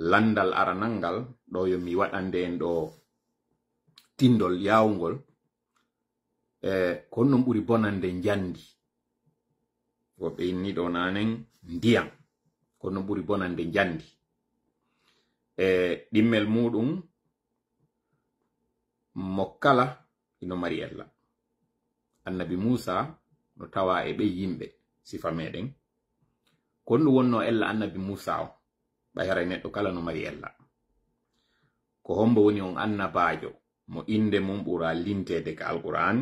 landal aranal ngal ɗo yomi waɗande en ɗo tindol yawgol e ko non ɓuri bonande njandi woɓɓe inni ɗo nanen ndiyam ko non ɓuri bonande njandi e ɗimmel muɗum mo kala ino mari ella annabi musa no tawa e ɓe yimɓe sifa meɗen ko ɗum wonno ella annabi musa o ɓayray neɗɗo kala no mari ella ko hombo woni on annabajo mo inde mum ɓura lintede ka alquran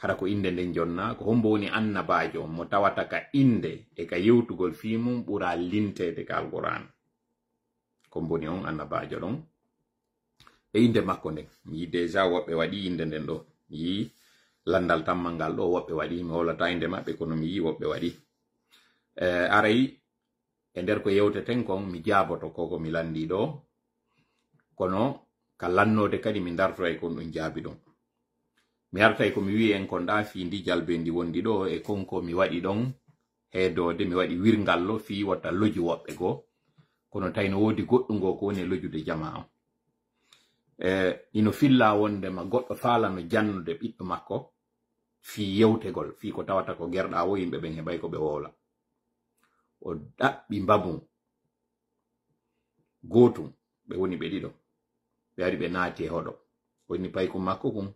hara ko inde nden jonna ko hombo woni annabajo mo tawata ka inde e ka yewtugol fi mum ɓura lintede ka alquran ko hombo woni on annabajo ɗon e inde makko nden mi yi déjà woɓɓe waɗi inde nden ɗo mi yi landal tammal ngal ɗo woɓɓe waɗi mi holata inde maɓɓe kono mi yi woɓɓe waɗi uh, eh, arayi e nder ko yewteten kon mi jaaboto koko mi landi ɗo kono ka lannode kadi mi dartoray kon ɗum jaabi ɗon mi artay ko mi wi'i en kon ɗa fi ndi jalbendi wondi ɗo e konko mi waɗi ɗon heedode mi waɗi wirgallo fi watta loji woɓɓe goo kono tawi no woodi goɗɗungo ko woni e lojude jama am e ino filla wondema goɗɗo faala no jannude ɓiɗɗo makko fi yewtegol fi ko tawata ko gerɗa wo yimɓe ɓen heɓay ko ɓe wowla o ɗaɓɓi mbabum gotum ɓe woni ɓe ɗiɗo ɓe wari ɓe naati e hoɗo woni paykum makko kum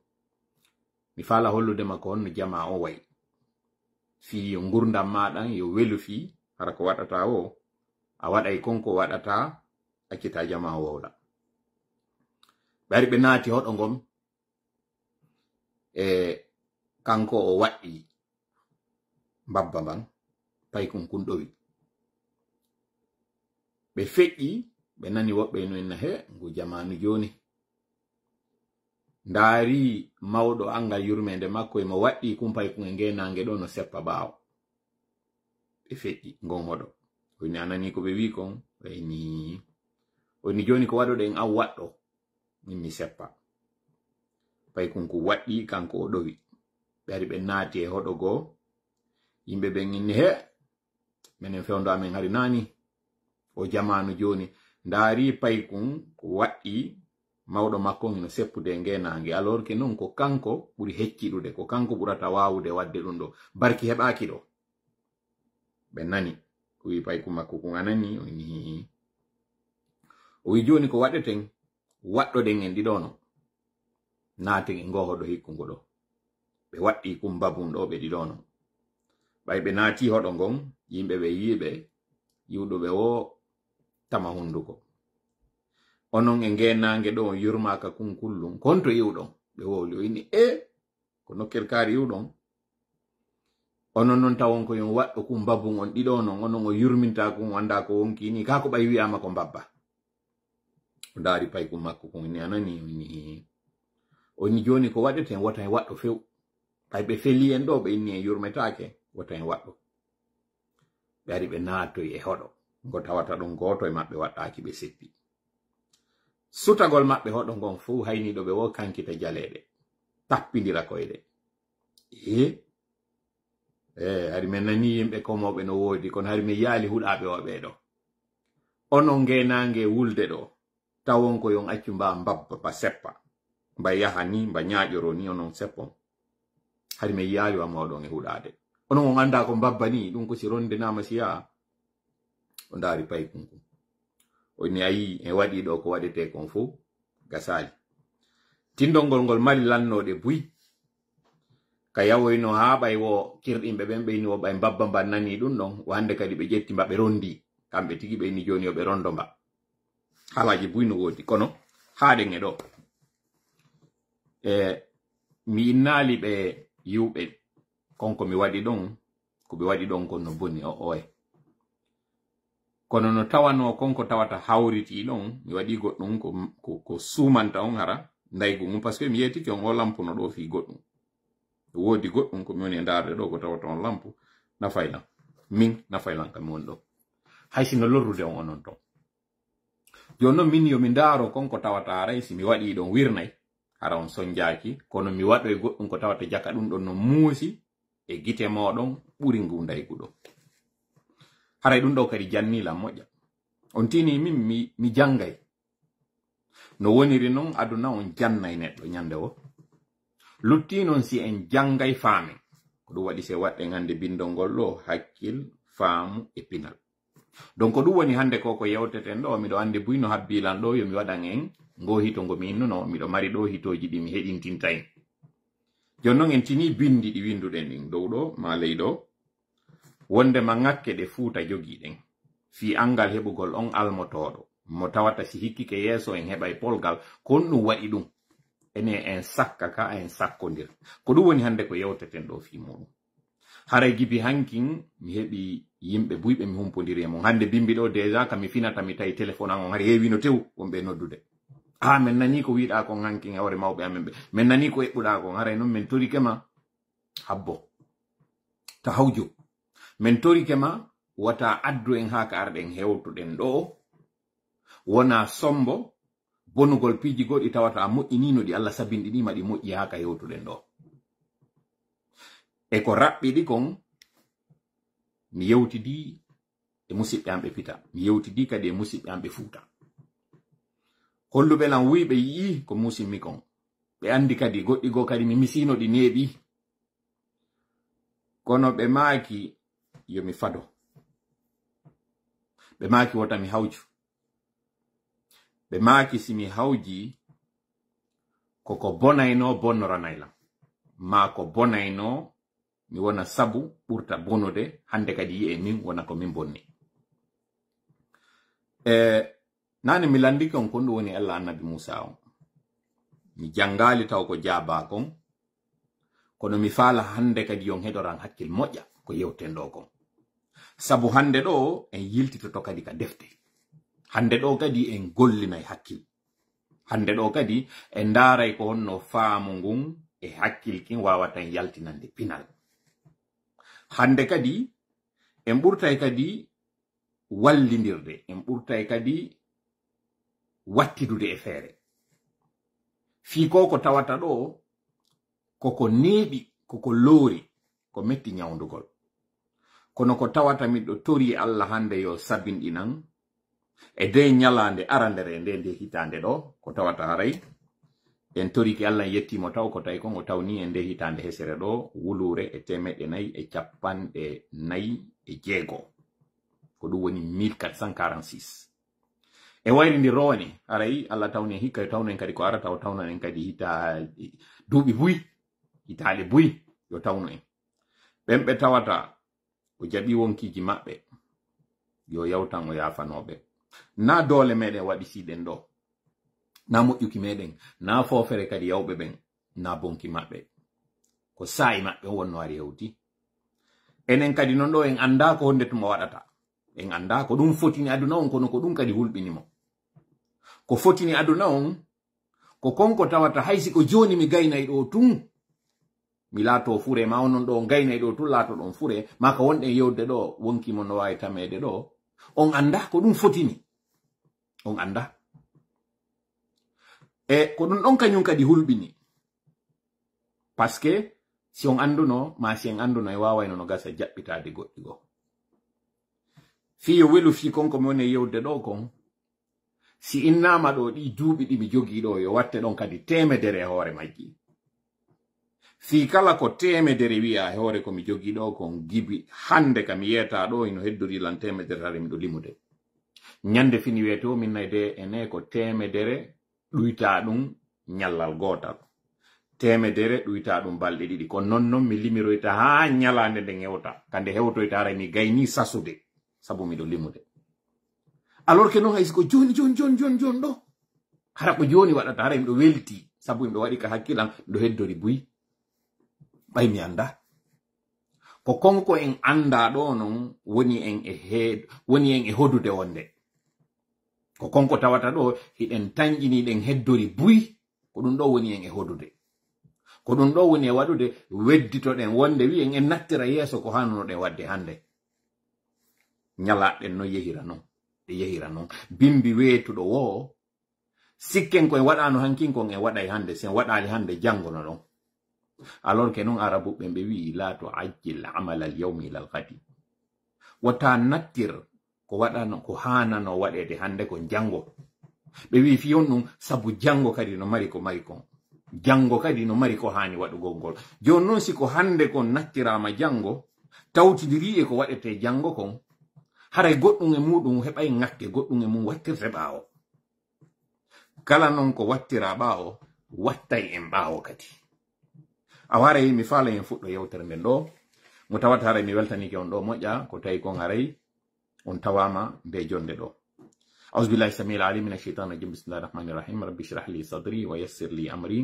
mi fala hollude makko honno jama o wayi fi yo ngurdam maɗan yo welu fi hara ko waɗata o a waɗay konko waɗata accita jama o wowla ɓe wari ɓe naati hoɗo ngom e kanko o waɗɗi mbabba mban paykum kun ɗowi be fe'i ɓe nani woɓɓe no en he ngu jamanu joni ndaari mawɗo angal yurmende makko e waɗɗi kumpay kuge nge nange ɗo no seppa ɓaawo ɓe feƴƴi ngon hoɗo oni anani ko ɓe wi kon wayni oni joni ko waɗoɗen en an waɗɗo min mi seppa pay waɗɗi kanko o ɗowi ɓe ari ɓe naati e hoɗo goo yimɓe ɓen inni he minen fewdo amen hari nani o jamanu joni ndaari pay kun wa'i mawɗo makko no seppude ngenange alors ke non ko kanko ɓuri hecciɗude ko kanko ɓurata wawude wadde ɗum ɗo barki heɓaki ɗo ɓe nani o wi pay kun makko kun anani o ni o wi joni ko waɗeten waɗɗoɗen en ɗiɗono naate e ngohoɗo hikkugo ɗo ɓe waɗɗi kum babum ɗo ɓe ɗiɗono ɓay ɓe naati hoɗo ngon yimɓe ɓe yiɓe yiwɗuɓe o tamahunduko onon e ngenange ɗo yurmaka kunkullum konto yiwɗon ɓe wolio ini e kono kerkari yiwɗon onon non tawon ko yon waɗɗo kum babu on ɗiɗo non onon o yurminta kum wanda ko wonki ni kako ɓay wiyama ko babba o daari pay kum makko kum ni anani ni oni joni ko waɗete wata e waɗɗo few ɓay ɓe feli en ɗo ɓe inni e yurmetake wata e waɗɗo ɓe ari ɓe naatoy e hoɗo go tawata ɗum goto e maɓɓe waɗɗaki ɓe seppi sutagol maɓɓe hoɗo ngon fuu hayniɗo ɓe wo kankita jaleɗe tappidira koyɗe e e hari min nani yimɓe komoɓe no wodi kono hari min yaali huɗaɓe o ɓeɗo ono ngenange wulde ɗo tawon ko yon accu mba mbabba ba seppa ba yaha ni mba ñaƴoro ni onon seppo hari min yaawi wa mawɗon e huɗade onon on anda ko mbabba ni ɗum ko si rondenama siyaa o ndaari paykungu o ni a yi en eh, waɗi ɗo ko waɗete kon fu gasali tindolngol ngol mari lannode buy ka yawoyno ha bay wo kirɗinɓe ɓen ɓeyni wo bay babba ba nani dun non wande kadi be jetti mabbe rondi kambe tigi be ni joni eh, be rondo mba halaji buy no wodi kono haade ngedo e mi innaali be yube konko mi wadi don ko be wadi don kon no boni o oe kono no tawano konko tawata hawriti ɗon mi waɗi goɗɗum ko, ko, ko sumanta on hara ndaygu mum par ce que mi yetti ko o lampu no ɗo fi goɗɗum woodi goɗɗum ko mi woni e ndarde ɗo ko tawata on lampu nafaylan min nafaylan kam mi woni ɗo haysino lorrude on onon ton joni noon min yomi ndaaro konko tawata haray si mi waɗi ɗon wirnay hara on soñjaaki kono mi waɗo e goɗɗum ko tawata jaka ɗum ɗon no muusi e gite moɗon ɓuri ngu ndaygu ɗo haray ɗum ɗo kadi jannila moƴƴa on tini min mi, mi jangay no woniri non aduna on jannay neɗɗo nyande o luttinon si en jangay faamen ko ɗum waɗi se waɗɗen ngande bindol ngol ɗo hakkil faamu e pinal donc ɗum woni hannde ko ko yewteten ɗo miɗo anndi buyno habbilan ɗo yomi waɗan en ngo hito ngo mi innuno miɗo mari ɗo hitoji ɗi mi heɗintinta en noon en tini bindi ɗi winduɗen ɗin dow ɗo ma ley ɗo wondema ŋakke ɗe fuu ta jogii ɗen fi angal heɓugol on almotooɗo mo tawata si hikkike yeeso en heɓa e polgal kon ɗum waɗi ɗum ene en sakka ka en sakkondir ko ɗum woni hannde ko yewteten ɗo fi muɗum haray gibi hankin mi heɓi yimɓe buyɓe mi humpodiri e mon hannde bimbi ɗo déjà ka mi finata mi tawi téléphone an on har heewino tew wonɓe noddude ah, min nani ko wiɗa kon hankin hawre mawɓe amen ɓe min nani ko eɓɓuɗa kon haray noon min torike ma habbo ta hawjo min torike ma wata addu en haa ka arɗen hewtuɗen ɗo wona sombo bonugol piiji goɗi tawata moƴƴinino ɗi allah sabinɗi ɗima ɗi moƴƴi haa ka hewtuɗen ɗo e ko raɓɓiɗi kon mi yewtidi e musiɓɓe am ɓe pita mi yewtidi kadi e musiɓɓe am ɓe fuuta holluɓelan wi ɓe yi'i ko musimmi kon ɓe andi kadi goɗɗi go kadi mi misino ɗi neeɓi kono ɓe maaki yomi mifado ɓe maaki wota mi hawju ɓe maaki si mi hawji koko bonayno bonnoranaylam ma ko bona ino mi wona sabu ɓurta bonude hande kadi yi'e min wona ko min bonni e nane mi landiki on kon woni allah annabi musa on mi jangali taw ko jaba kon kono mi fala hande kadi yon hedoran hakkil moja ko yewtendo ɗo kon sabu hande ɗo en yiltitoto kadi ka defte hande ɗo kadi en gollinay hakkil hande ɗo kadi en ndaray ko honno faamu ngun e hakkil kin wawatan yaltinande pinal hande kadi en ɓurtay kadi wallidirde en ɓurtay kadi wattidude e feere fii ko ko tawata ɗo koko neeɓi koko loori ko metti nyawdugol kono ko tawata do tori allah hande yo sabin sabinɗinan e de nyalande arandere nde de hitande do ko tawata haray en tori ki allah yetti mo taw ko tay ko o tawni en de hitande hesere do wulure e temeɗe nay e chapan capanɗe nay e jego ko ɗum woni 1446 e wayli ni rowani haray allah tawni hikka tawni en kadi ko arata tawna en kadi hita dubi buyi hitande buyi yo tawno en bembe tawata o jabi wonkiji mabbe yo yawtan o yafanobe na dole meden wadi siden do na moƴƴuki meden na fofere kadi yawɓe ɓen na bonki mabbe ko sa'i mabɓe wonno ari yawti enen kadi non ɗo en anda ko honde tuma waɗata en anda ko ɗum fotini aduna on kono ko ɗum kadi hulɓinimo ko fotini aduna on ko konko tawata haysi ko joni mi gaynayi ɗo tun mi laato fure ma onon ɗo gaynay ɗo tun laato ɗon fure maka wonɗen yewde ɗo wonkimo no wawi tamede ɗo on anda ko ɗum fotini on anda e ko ɗum ɗon kañum kadi hulɓini parce que si on anduno ma si en anduno e wawayno no gasa jaɓɓitade goɗɗi go fi yo welu fi kon ko mi woni e yewde ɗo kon si innama ɗo ɗi duuɓi ɗi mi jogii ɗo yo watte ɗon kadi temedere e hoore majji si kala ko temedere wi'a hoore komi jogii ɗo kon gibi hande kam yeta ɗo ino heddori lan temedere hare miɗo limude ñande fini wiyeto min nayde ene ko temedere ɗuyta ɗum nyallal gotal temedere ɗuyta ɗum balɗe ɗiɗi ko nonnon mi limiroyta ha nyalande nden hewta kande hewtoyta hara mi gayni sasude sabu miɗo limude alors que non haysi ko joni joni joni joni joni ɗo hara ko joni waɗata hara miɗo welti sabu miɗo waɗi ka hakkillam miɗo heddori buyi ɓay mi anda ko konko en anda ɗo non woni en e woni en e hodude wonde ko konko tawata ɗo hiɗen tanƴini ɗen heddori buyi ko ɗum ɗo woni en e hodude ko ɗum ɗo woni e waɗude wedditoɗen wonde wi'en en nattira yeeso ko hannoɗen wadde hannde nyalaɗen no yehira non ɗe yehira non bimbi weetuɗo wo sikken ko en waɗano hankin kon en waɗay e hannde sen waɗali hannde jangono ɗon alors que noon arabu ɓe ɓe wi'i la to ajjil amal al yawmi ilal gadi wata nattir ko waɗano ko hanano waɗede hannde ko jango ɓe wi fiyon ɗum sabu jango kadi no mari ko mari kon jango kadi no mari ko hani waɗugol ngol joni noon siko hannde kon nattirama jango tawtidiri e ko waɗete jango kon haray goɗɗum e muɗum heɓay ŋakke goɗɗum e mum wattirte ɓawo kala noon ko wattira ɓawo wattay en ɓawo kadi a mi faala hen fuddo yewtere men do mo tawata haray mi ke on ɗo moƴƴa ko tay ko haray on tawama be jonde ɗo أعوذ بالله السميع العليم من الشيطان الرجيم بسم الله الرحمن الرحيم رب اشرح لي صدري ويسر لي أمري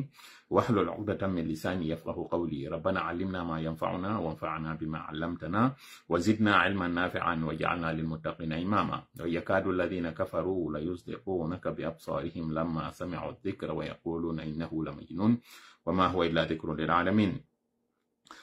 واحلل عقدة من لساني يفقه قولي ربنا علمنا ما ينفعنا وانفعنا بما علمتنا وزدنا علما نافعا واجعلنا للمتقين إماما ويكاد الذين كفروا ليصدقونك بأبصارهم لما سمعوا الذكر ويقولون إنه لمجنون وما هو إلا ذكر للعالمين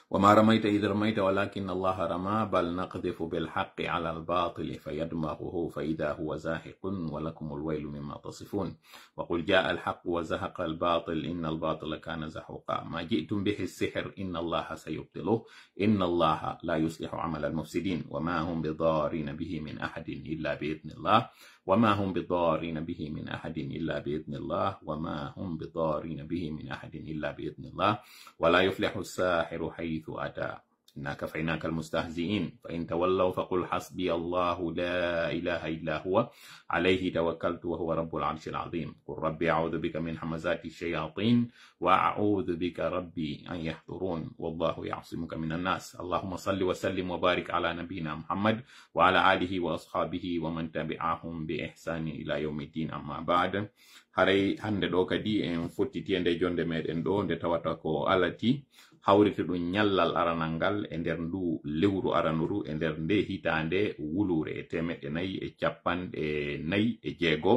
وما رميت إذ رميت ولكن الله رمى بل نقذف بالحق على الباطل فيدمغه فإذا هو زاهق ولكم الويل مما تصفون وقل جاء الحق وزهق الباطل إن الباطل كان زحوقا ما جئتم به السحر إن الله سيبطله إن الله لا يصلح عمل المفسدين وما هم بضارين به من أحد إلا بإذن الله وما هم بضارين به من أحد إلا بإذن الله وما هم بضارين به من أحد إلا بإذن الله ولا يفلح الساحر حيث أتى إنا كفيناك المستهزئين فإن تولوا فقل حسبي الله لا إله إلا هو عليه توكلت وهو رب العرش العظيم قل ربي أعوذ بك من حمزات الشياطين وأعوذ بك ربي أن يحضرون والله يعصمك من الناس اللهم صل وسلم وبارك على نبينا محمد وعلى آله وأصحابه ومن تبعهم بإحسان إلى يوم الدين أما بعد هند haray hande ɗo kadi en دي جون دي ميد ان دو ان دي ko alati hawriti ɗum nyallal aranal ngal e nder ndu lewru aranuru e nder nde hitande wulure e temeɗɗe nayi e capanɗe nayi e jeego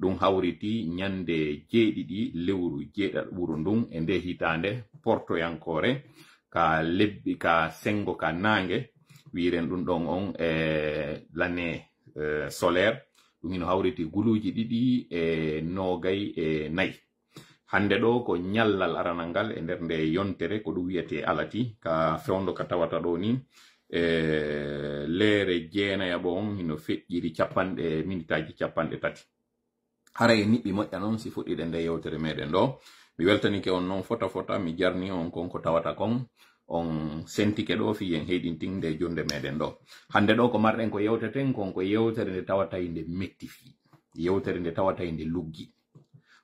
ɗum hawriti nyande jeeɗiɗi lewru jeeɗat wuro ndun e nde hitande portoyankore ka lebbi ka sengo ka nange wiren ɗum ɗon on e lane e solaire ɗum hino hawriti guluji ɗiɗi e nogay e nayi hande ɗo ko nyallal aranal ngal e nder nde yontere ko ɗum wiyete alati ka fewndo ka tawata ɗo ni e leere jeenaya bon hino feƴƴiri capanɗe minitaji capanɗe tati hara e niɓɓi moƴƴa noon si fuɗɗiɗe nde yewtere meɗen ɗo mi weltanike on noon fota fota mi jarni on kon ko tawata kon on sentike ɗo fi en nde jonde meɗen ɗo hande ɗo ko marɗen ko yewteten kon ko yewtere nde tawata e nde mettifi yewtere nde tawata e nde luggi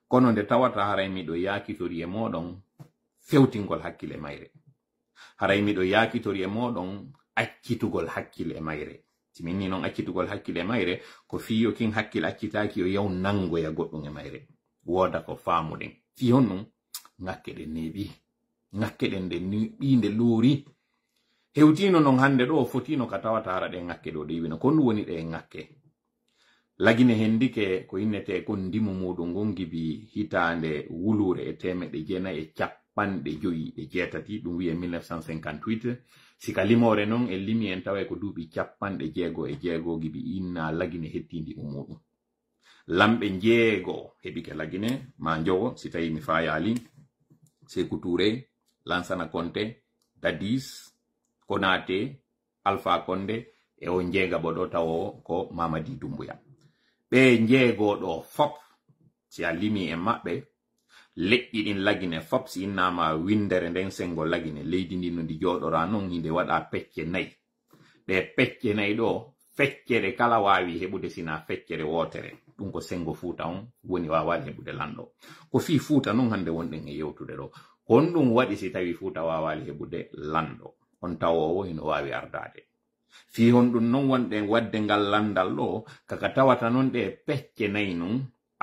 kono nde tawata haray miɗo yakitori e moɗon fewtingol hakkile mayre haray miɗo yakitori e moɗon accitugol hakkile mayre timinni non accitugol hakkile mayre ko fiyo kin hakkille accitaki yo yaw nangoya goɗɗum e mayre woda ko famuɗen fi hon nun ŋakke ɗen neɓi ŋakke ɗen nde niɓi nde luuri hewtino non hande ɗo fotino ka tawata hara ɗe ŋakke ɗo ɗe yiwino kon woni ɗe ngakke lagine hendike ko innete ko ndimu muɗum ngon gibi hitande wulure e temeɗe jeenayi e capanɗe joyi e jeetati ɗum wiye 1958 sika limore non en limi en tawa ko duuɓi capanɗe jeego e jeego gibi inna lagine hetti ndimu muɗum lamɓe jeego heɓike lagine ma jowo si tawi mi fayali sekou lansana konte dadis konate alpha konde e o njenga boɗo tawo ko mamadi dumbuya njego do fop si alimi e mabbe maɓɓe din lagine fop si innama windere nden sengo lagine leydi ndi jodo ra non hinde waɗa pecce nay be pecce nayi ɗo feccere kala wawi heɓude sina feccere wotere ɗum ko sengo futa on woni wawan heɓude lanɗo ko fi futa non hande wonɗen e yewtude ɗo kon ɗum waɗi si tawi futa wawali heɓude lanɗo on wo hino wawi ardade fi hon non wonɗe wadde ngal landal ɗo kaka tawata non ɗe pecce nayi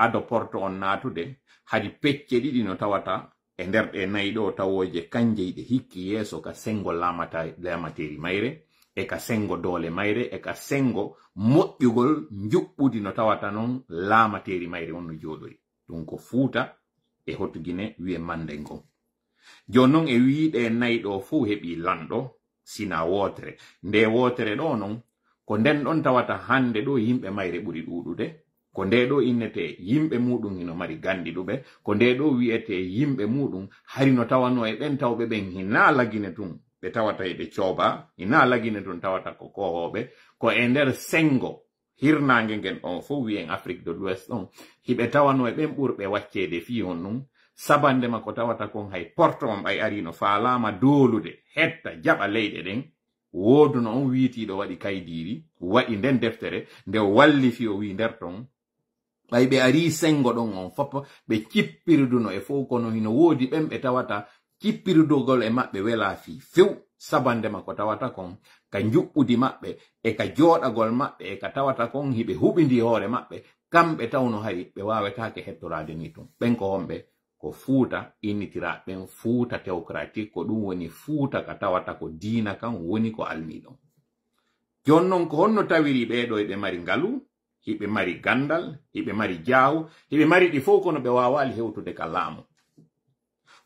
ado porto on natude hadi pecce ɗiɗi no tawata e nder ɗe nayi ɗo tawoje kanje ɗe hikki yeeso ka sengo lamata lamateri mayre e ka sengo doole mayre e ka sengo moƴƴugol juɓɓudi no tawata non lamateri mayre on no jooɗori ɗum ko fuuta e hottugine wi'e mande ngon non e wiiɗe nayi ɗo fuu heɓi lanɗo sina wotere nde wotere ɗo non ko nden ɗon tawata hande ɗo yimɓe mayre ɓuri ɗuɗude ko nde ɗo innete yimɓe muɗum ino mari ganɗiɗuɓe ko nde ɗo wi'ete yimɓe muɗum harino tawano e ɓen tawɓe ɓen hina lagine tun ɓe tawata eɓe coba hina lagine tun tawata ko kohoɓe ko e nder sengo hirnage gen ɗon fo wi'en afrique de l'ouest ɗon hiɓe tawano e ɓen ɓurɓe waccede fi hon num sabandema ko tawata kon hay portoom ay arino faalaama doolude hetta jaɓa leyɗe ɗen wooduno on wiitiiɗo waɗi kaydiiri waɗi nden deftere nde wallifi o wii nder ton ɓay ɓe arii senngo ɗon on fop ɓe cippirduno e fof kono hino woodi ɓen ɓe tawata cippirdugol e maɓɓe welaa fii few sabandema ko tawata kon ka njuɓɓudi maɓɓe e ka jooɗagol maɓɓe e ka tawata kon hiɓe huɓindi hoore maɓɓe kamɓe tawno hay ɓe waawetaake hettoraade ni ton ɓen ko honɓe ko fuuta innitiraɓen futa théocratique ko ɗum woni futa ka tawata ko dina kan woni ko alniɗon jonnon ko honno tawiri ɓeɗo eɓe mari ngalu hiɓe mari gandal hiɓe mari jaaw hiɓe mari ɗi fof kono ɓe wawali hewtude ka laamu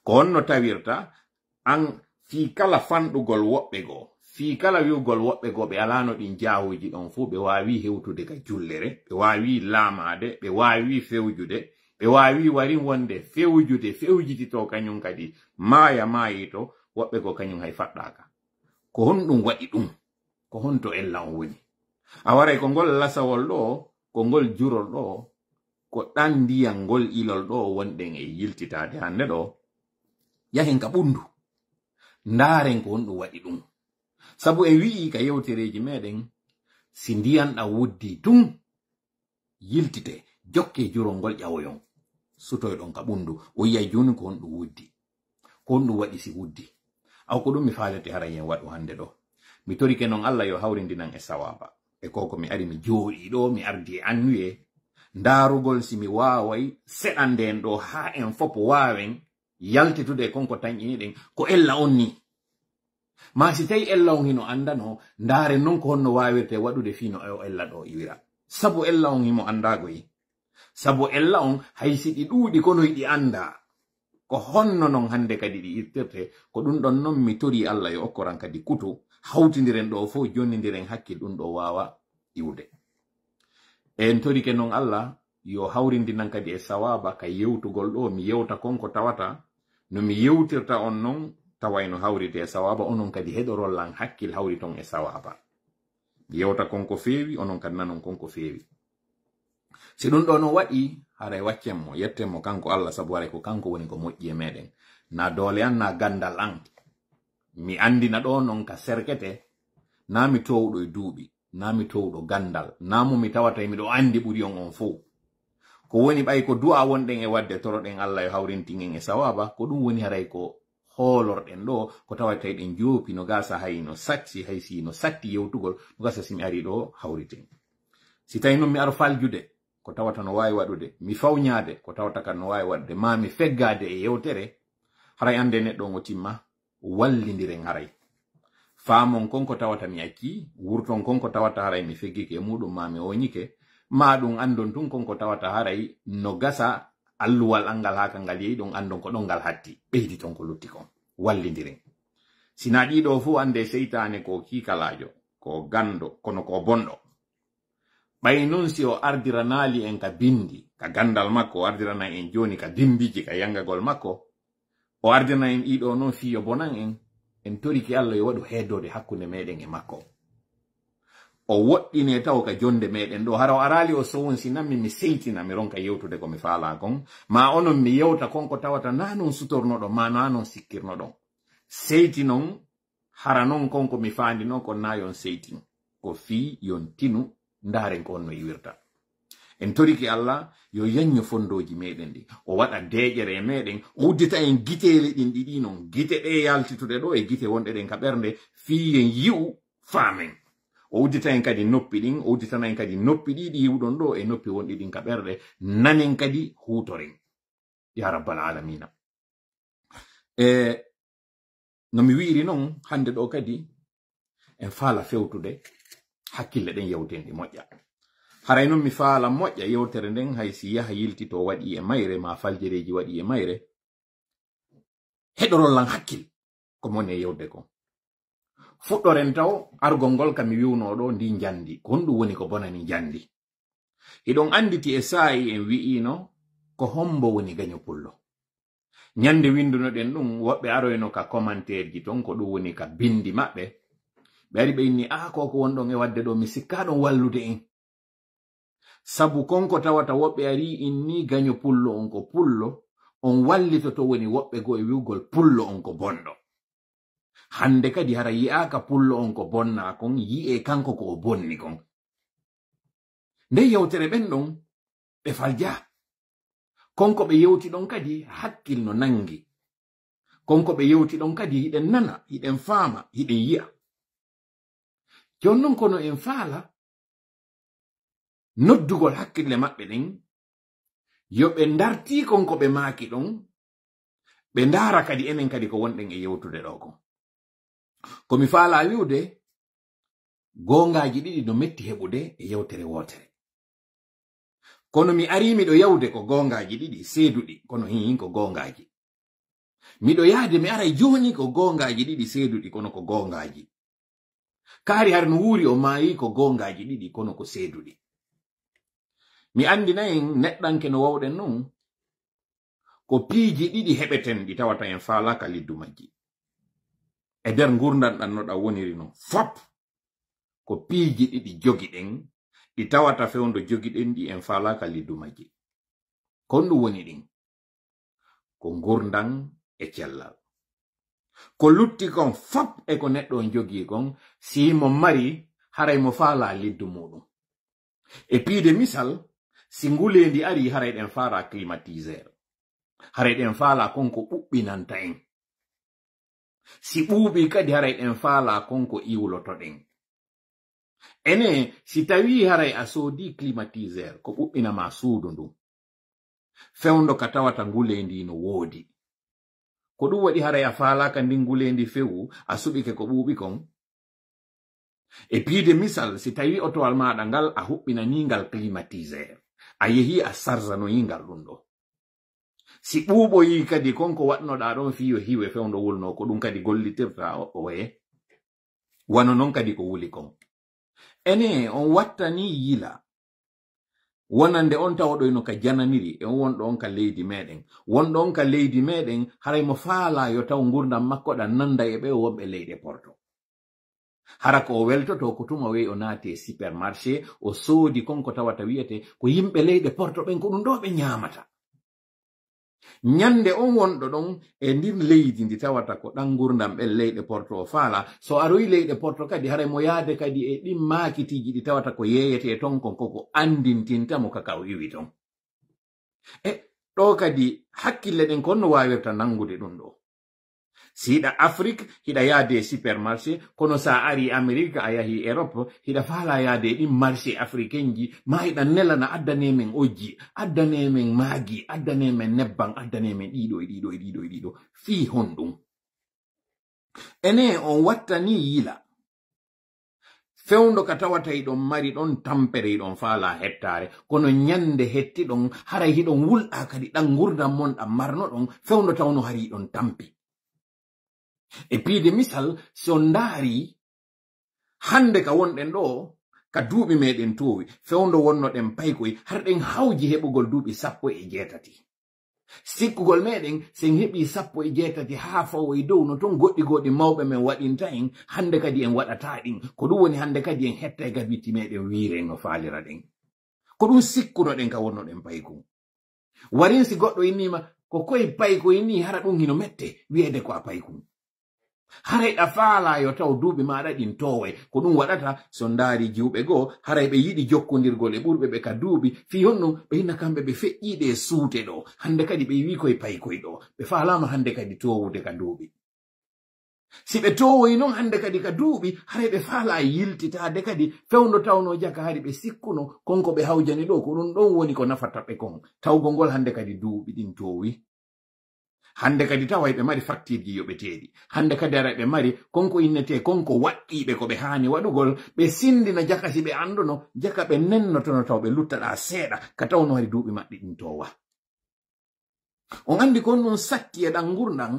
ko honno tawirta an fi kala fanɗugol woɓɓe go fi kala wiwgol woɓɓe go ɓe alano ɗin jawuji ɗon fuu ɓe wawi hewtude ka jullere ɓe wawi laamade ɓe wawi fewjude ɓe wawi warin wonde fewjude fewjiti to kañum kadi maaya maayi to woɓɓe ko kañum hay faɗɗaka ko honɗum waɗi ɗum ko honto ella on woni a warai ko ngol lasawol ɗo ko ngol jurol ɗo ko ɗan ndiyam ngol ilol ɗo wonɗen e yiltitade hande ɗo yahen ka ɓundu ndaren ko honɗum waɗi ɗum sabu e wi'i ka yewtereji meɗen si ndiyan ɗam wuddi tun yiltite jokke jurol ngol ƴawoyon sutoyɗon ka ɓundu o yiyay joni ko honɗum wuddi ko honɗum wadi si wuddi aw ko dum mi faalete haran yen waɗu hannde ɗo mi torike non alla yo hawrindinan e sawaba e koko mi ari mi jooɗi do mi ardi e annuye ndaarugol si mi waaway seɗande en ɗo haa en fof waawen yaltitude e konko tañƴiniɗen ko ella on ni ma si tawi ella on hino andano ndaare non ko honno waawirte waɗude fii no e o ella ɗo iwira sabu ella on himo anndaagoyi sabu ella on haysi ɗi ɗuuɗi kono hiɗi anda ko honno non hande kadi di irtete ko dun don non mi tori allah yo okkoran kadi kutu hawtidiren do fo jonnidiren hakki dun do wawa iwde en tori ke non alla yo hawrindinan kadi e sawaba ka gol do mi yewta konko tawata no mi yewtirta on non tawayno hawrite e sawaba onon kadi heɗorollan hakki hawri ton e sawaba mi yewta konko feewi onon kadi nanon konko feewi si ɗum ɗo no waɗi haray wakken mo yetten mo kanko allah sabu haray ko kanko woni ko moƴƴi e meɗen na doole an na gandal an mi andina ɗo non ka serkete na mi towɗo e duuɓi na mi towɗo gandal na mo mi tawata e miɗo andi ɓuri on on fuu ko woni ɓay ko du'a wonɗen e wadde toroɗen allah e hawrinting'en e sawaba ko ɗum woni haray ko hoolorɗen ɗo ko tawata eɗen joopi no gasa hay no sacci hay si no satti yewtugol no gasa simi ari ɗo hawriten si tawi noon mi aro faljude ko tawata no wawi waɗude mi fawñaade ko tawata kan no wawi waɗude ma mi feggade e yewtere haray annde neɗɗo o timma wallidiren haray faamon kon ko tawata mi akki wurton kon ko tawata haray mi feggike e muɗum ma mi woñike ma ɗum andon tun kon ko tawata haray no gasa alluwal angal haka ngal yehi ɗum andon ko ɗon ngal hatti ɓeydi ton ko lutti kon wallidiren sina ɗiɗo fuu ande seytane ko kikalajo ko gando kono ko bonɗo ɓay o ardiranali en ka bindi ka gandal makko o ardirana en joni ka dimbiji ka yangagol makko o ardirana en ido non fi yo bonan en en toriki allah yo waɗu hedode hakkunde meɗen e makko o woɗɗine taw ka jonde meɗen ɗo hara o arali o sowon sinanmi mi seytina mi ronka yewtude ko mi faala kon ma onon mi yewta konko tawata na non sutornoɗon ma na non sikkirnoɗon seyti non hara non konko mi fandi non ko na yon seytin ko fi yon tinu ndaren ko on no yiwirta en toriki allah yo yanño fondoji meɗen ɗi o waɗa deƴere e meɗen uddita en giteeli ɗin ɗiɗi non gite ɗe yaltituɗe ɗo e gite wonɗe ɗen ka ɓernde fiyen yi'u faamen o uddita en kadi noppi ɗin o udditana en kadi noppi ɗiɗi yiwɗon ɗo e noppi wonɗi ɗin ka ɓerɗe nanen kadi hutoren ya rabbal alamina e nomi wi'iri noon hande ɗo kadi en faala fewtude hakkille ɗen yewten ɗi moƴƴa haray noon mi faala moƴƴa yewtere nden hay si yaha to waɗi e mayre ma faljereji waɗi e mayre heɗorollan hakkil ko moni e yewde kon fuɗɗoren taw argol ngol kam mi wiwnoɗo ndi jandi ko honɗum woni ko bonani njandi hiɗon e anditi e saa'i en wi'ino ko hombo woni pullo nyande windunoɗen ɗum woɓɓe aroyno ka commentaire ji ton ko ɗum woni ka bindi maɓɓe ɓe ari ɓe inni a ko wonɗon e wadde ɗo mi sikkaɗon wallude en sabu konko tawata woɓɓe ari inni gaño pullo on ko pullo on wallitoto to woni woɓɓe go e wiwgol pullo on ko bonɗo hande kadi hara yi'aka pullo on ko bonna kon yi'e kanko ko o bonni kon nden yewtere ɓen ɗon ɓe falja konko ɓe yewti ɗon kadi hakkil no nangi konko ɓe yewti ɗon kadi hiɗen nana hiɗen faama hiɗen yi'a jon non kono en faala noddugol hakkille maɓɓe ɗen yo ɓe darti kon ko ɓe maaki ɗon ɓe ndara kadi enen kadi ko wonɗen e yewtude ɗo kon komi faala wiwde gongaji ɗiɗi no metti heɓude e yewtere wotere kono mi ari miɗo yawde ko gongaji ɗiɗi seeduɗi kono hihin ko gongaji miɗo yahde mi aray joni ko gongaji ɗiɗi seeduɗi kono ko gongaji har no wuri o maayi ko gongaaji ɗiɗi kono ko seeduɗi mi anndinayen neɗɗanke no wawɗen non ko piiji ɗiɗi heɓeten ɗi tawata en faalaka liddu majji e nder ngurdan ɗan no woniri non fop ko piiji ɗiɗi jogiɗen ɗi tawata fewndo jogiɗen ɗi en faalaka liddu majji kon ɗum woni ɗin ko ngurdan e cellal ko lutti kon fop e ko neɗɗo on jogii e kon si mo mari haray mo faa liddu muɗum e de misal si nguleendi ari haray ɗen faala climatiseur haray ɗen faala kon ko ɓuɓɓinanta en si ɓuuɓi kadi haray ɗen faala kon ko iwlotoɗen ene si tawi haray a soodi climatiseur ko ɓuɓɓinama suudu ndun fewndo ka tawata ngulendi no woodi ko ɗum waɗi haraya faalaka ndi fewu a suɓike ko ɓuuɓikon e de misal si tawi otowal maɗa ngal a huɓɓinani ningal climatiser a yehi a sarza no ɗum ɗo si ɓuuɓoyi kadi konko don ɗon yo hiwe fewndo wulno ko ɗum kadi o we wano non kadi ko wuli kon ene on wattani yila wonande on tawa ɗoyno ka jananiri en wonɗo on ka leydi meɗen wonɗo on ka leydi meɗen haray mo faala yo taw gurdam makko ɗa nanda e ɓe e wonɓe leyɗe porto hara ko o weltoto ko tuma wey o naati e supermarché o soodi konko tawata wiyete ko yimɓe leyɗe porto ɓen ko ɗum ɗo ɓe nyamata nyande on wonɗo ɗon e ndir leydi ndi tawata ko ɗan gurdam ɓen leyɗe porto o faala so aroyi leyɗe porto kadi haray mo yaade kadi e ɗin maakitiji ɗi tawata ko yeeyete e ton kon koko andintintamo kaka iwi ton e ɗo kadi hakkille ɗen kon no wawirta nangude ɗum ɗo si hiɗa afrique hiɗa yaade supermarché kono sa ari amérique a yahi europe hiɗa fala yaade ɗin marché africain ji ma hiɗa nelana addane men ojji addane men maagi addane men nebban addane men ɗiɗo e ɗiɗo e ɗiɗo e ɗiɗo fi honɗum ene on watta ni yila fewndo ka tawata iɗon mari ɗon tampere iɗon faala hettare kono nyande hettiɗon haray hiɗon wulɗa kadi ɗan gurdan mon ɗan marnoɗon fewndo tawno hari iɗon tampi e piide misal so ndaari hande ka wonɗen ɗo ka duuɓi meɗen towi fewndo wonnoɗen paykoy har ɗen hawji heɓugol duuɓi sappo e jeetati sikkugol meɗen sen heɓi sappo e jeetati haa fawoy dow no ton goɗɗi goɗɗi mawɓe men waɗinta en hande kadi en waɗata ɗin ko ɗum woni hande kadi en hetta e gabiti meɗen wiiren no faalira ɗen ko ɗum sikkunoɗen ka wonnoɗen payko warinsi goɗɗo innima ko koye payko inni hara ɗum hino mette wiyede ko a paykum haray da fala yo taw dubi maada din towe ko ɗum wadata so ndaari jiwɓe goo haray ɓe yiɗi jokkondirgol e burbe be kadubi fi honno be hinna kambe be feƴƴiiɗe e suute do hande kadi be wi koy koye paykoye ɗo ɓe faalama hande kadi towude kadubi si be towi non hande kadi kadubi ka be fala yilti ta de kadi fewno tawno jaka hari be sikkuno konko be hawjani do ko ɗum ɗon woni ko nafata be kon taw gongol hande kadi dubi din towi hande kadi tawa ɓe mari factirji yoɓeteɗi hande kadi ara ɓe mari konko innete konko waɗɗiɓe ko ɓe hani waɗugol ɓe sindina jaka si ɓe anduno jaka ɓe nennotono taw ɓe luttaɗa seeɗa ka tawno hari duuɓi maɓɓe ɗin towa o andi kon ɗum satti e ɗan gurdan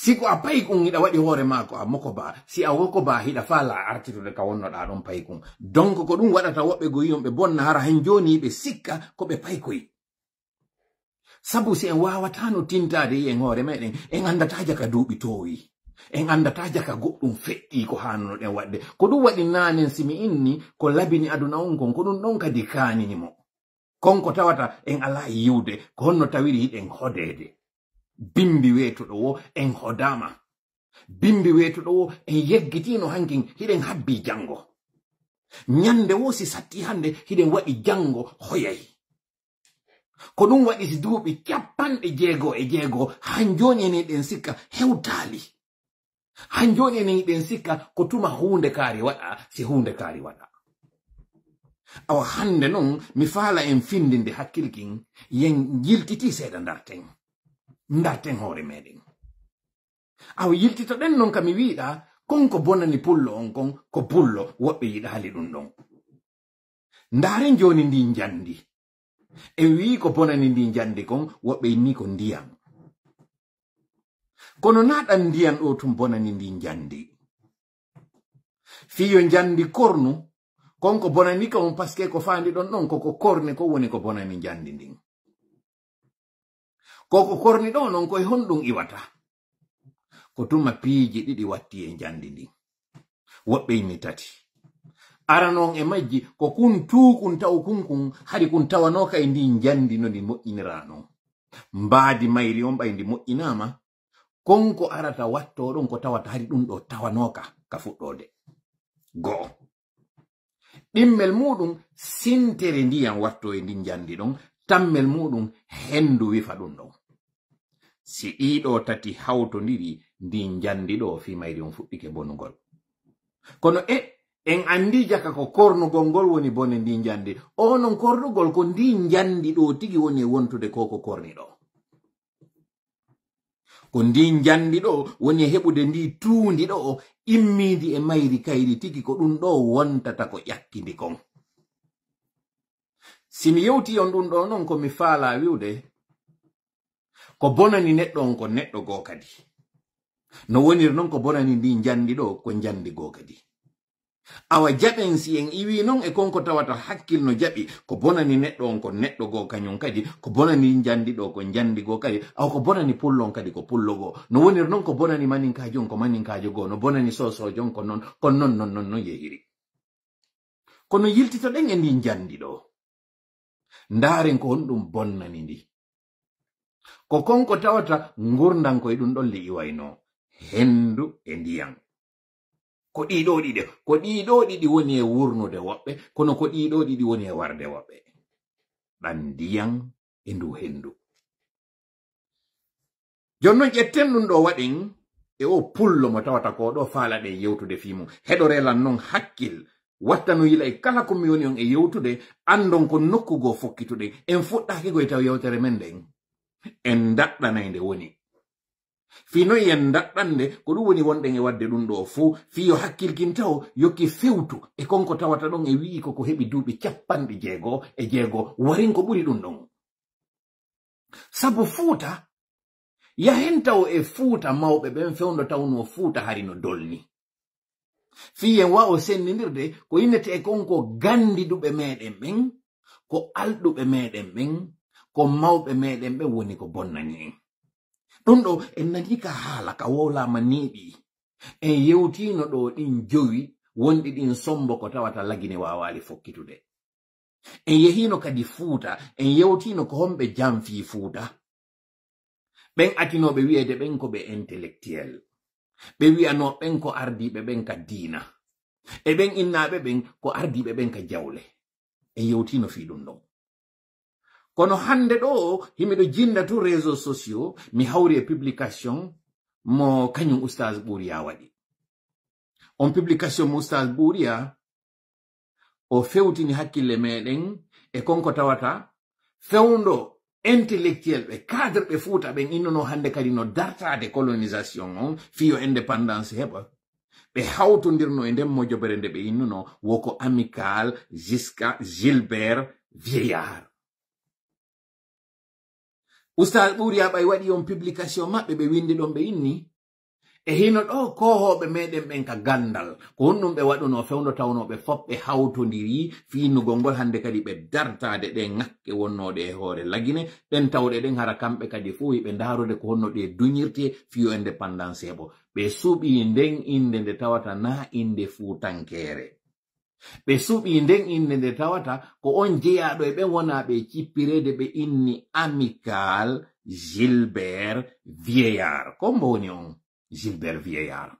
si ko a paykun hiɗa waɗi hoore maako a mokoba si a woko wokoba hiɗa fa la artitude ka wonnoɗa ɗon paykun donc ko ɗum waɗata woɓɓe goyion ɓe bonna hara hen joni ɓe sikka ko ɓe paykoyi sabu si en wawatano tintade en hoore meɗen en andata jaka dubi towi en andata jaka goɗɗum feƴƴi ko hanonoɗen waɗde ko ɗum waɗi nanen simi inni ko labini aduna on kon ko ɗum ɗon kadi kaninimo konko tawata en ala yiwde ko honno tawiri en hodede bimbi do wo en hodama bimbi do wo en yeggitino hankin hiɗen habbi jango nyande wo si satti hande hiɗen waɗi jango hoyayi ko ɗum waɗi duuɓi capanɗe jeego e jeego han joni en eɗen sikka hewtaali han joni en eɗen sikka ko tuma hunde kaari waɗa si hunde kaari waɗa awa hande non mi faala en findinde hakkil kin yen yiltiti seeɗa darten darten hoore meɗen awa yiltita ɗen non kam mi wiɗa kon ko bonani pullo on kon ko pullo woɓɓe yiɗaali ɗum ɗon ndaren joni ndin jandi e wi ko bonani ndi jande kon ni ko ndiyam kono naɗan ndiyam ɗo tun bonani ndi fi fiyo jande kornu ko bonani ko on paske ko fandi ɗon ko koko korne ko woni ko bonani njandi ndin koko korni don non e honɗum iwata ko tuma piiji ɗiɗi watti e njandi ndin ni tati aranon e majji ko kun tu kun taw kunkun hari kun wanoka indi ndi njandi no ndi moƴƴinirano mbaadi mayri on ɓay ndi moƴƴinama konko arata watto ɗon ko tawata hari ɗum do tawanoka ka fuɗɗode go'o ɗimmel muɗum sintere ndiyan watto e ndin jandi ɗon tammel mudum hendu wifa ɗum ɗon si ɗiɗo tati ndiri ndin jandi do fi mayri on fuddike bonugol kono e en andi jaka ko kornugol ngol woni bone ndi njandi o non kornugol ko ndi njandi ɗo tigi woni e wontude koko korniɗo ko ndi njandi ɗo woni e heɓude ndi tuundi ɗo immidi e mayri kayri tigi ko ɗum ɗo wontata ko ƴakkindi kon si mi yewti on ɗum ɗo noon komi faala wiwde ko bonani neɗɗo on ko neɗɗo goo kadi no woniri noon ko bonani ndi njandi ɗo ko njandi goo kadi awa jaɓen si en iwi non e konko tawata hakkilno jaɓi ko bonani neɗɗo on ko neɗɗo go kañum kadi ko bonani jandiɗo ko jandi go kadi awa ko bonani pullo on kadi ko pullo go no wonir non ko bonani maninkaji on ko maninkaji go no bonani sosojo on ko non kon non non non non yehiri kono yiltitoɗen e ndi jandiɗo ndaren ko on ɗum bonnani ndi ko konko tawata ngurdan koye ɗum ɗon li'iwayno hendu e ndiyan ko ɗiɗo ɗiɗi ko ɗiɗo ɗiɗi woni e wurnude woɓɓe kono ko ɗiɗo ɗiɗi woni e warde woɓɓe ɗan ndiyam e ndu hendu jonnon ƴetten ɗum ɗo waɗin e o pullo mo tawata ko ɗo faalaɗe e yewtude fimum heɗorelan non hakkil wattano yila e kala ko mi woni on e yewtude andon ko nokkugoo fokkituɗen en fuɗɗa hakigo e taw yewtere men nden en daɗɗanay nde woni finoyi en daɗɗande ko ɗum woni wonɗen e wadde ɗum ɗo fuu fiyo hakkilkintawo yokki fewtu e konko tawata ɗon e wi'i koko heɓi duuɓi capanɗe jeego e jeego warin ko ɓuri ɗum ɗon sabu fuuta yahintawo e fuuta mawɓe ɓen fewdo tawno fuuta hari no dolni fiyen wa'o sennidirde ko yinnete e konko gandiduɓe meɗen ɓen ko alɗuɓe meɗen ɓen ko mawɓe meɗen ɓen woni ko bonnani en ɗum ɗo en nani ka haala e, e, ka wowlama niɗi en yewtino ɗo ɗin jowi wonɗi ɗin sombo ko tawata lagine wawali fokkitude en yehino kadi fuuta en yewtino ko homɓe jamfi fuuta ɓen atinoɓe wi'ede ɓen ko ɓe intellectuel ɓe wi'ano ɓen ko ardiɓe ɓen ka diina e ɓen innaɓe ɓen ko ardiɓe ɓen ka jawle en yewtino fi ɗum ɗon kono hande ɗo himiɗo jinda to réseau sociaux mi hawri e publication mo kañum oustage ɓuriya waɗi on publication mo oustage ɓuriya o fewtini hakkille meɗen e konko tawata fewdo intellectuel ɓe cadre ɓe fuuta ɓen innono hande kadi no dartade colonisation on fiyo indépendance heɓa ɓe hawtodirno e nden mojobere nde ɓe innuno woko amical jusqu'à gilbert vieillard ustad ɓuri aɓay waɗi on publication maɓɓe ɓe windi ɗon ɓe inni e hino ɗo kohoɓe meɗen ɓen ka gandal ko honɗum ɓe waɗuno fewdo tawnoɓe fofɓe hawtodiri finugol ngol hande kadi ɓe dartade ɗe ŋakke wonnoɗe e hoore lagine ɓen tawɗe ɗen hara kamɓe kadi fu yiɓe darude ko honnoɗe duñirte fiyo indépendance ebo ɓe suuɓi nden inde nde tawata na inde fuu tankere ɓe suɓi nden inde nde tawata ko on jeyaɗo e ɓen wona ɓe cippirede ɓe inni amical gilbert vieillard ko mbowoni on gilbert vieillard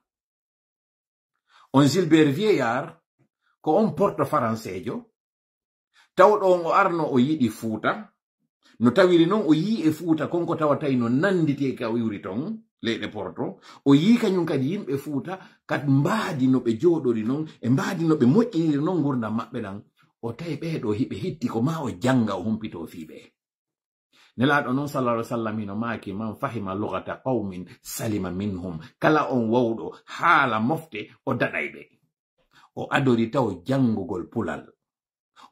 on gilbert vieillard ko on porte faransejo tawɗo on o arno o yiɗi fuuta no tawiri noon o yii e fuuta konko tawatay no nanditi ka wiwri ton leyɗe porto o yii kañum kadi yimɓe fuuta kat mbaadi no ɓe jooɗori noon e mbaadi no ɓe moƴƴiniri noon gurdam maɓɓe ɗan o tawi ɓeeɗo hiɓe hetti ko ma o janga o humpito fiiɓe nelaɗo noon sallah sallam ino maaki man fahima lugata qawmin salima minhum kala on wawɗo haala mofte o daɗay ɓe o adori taw jangugol pulal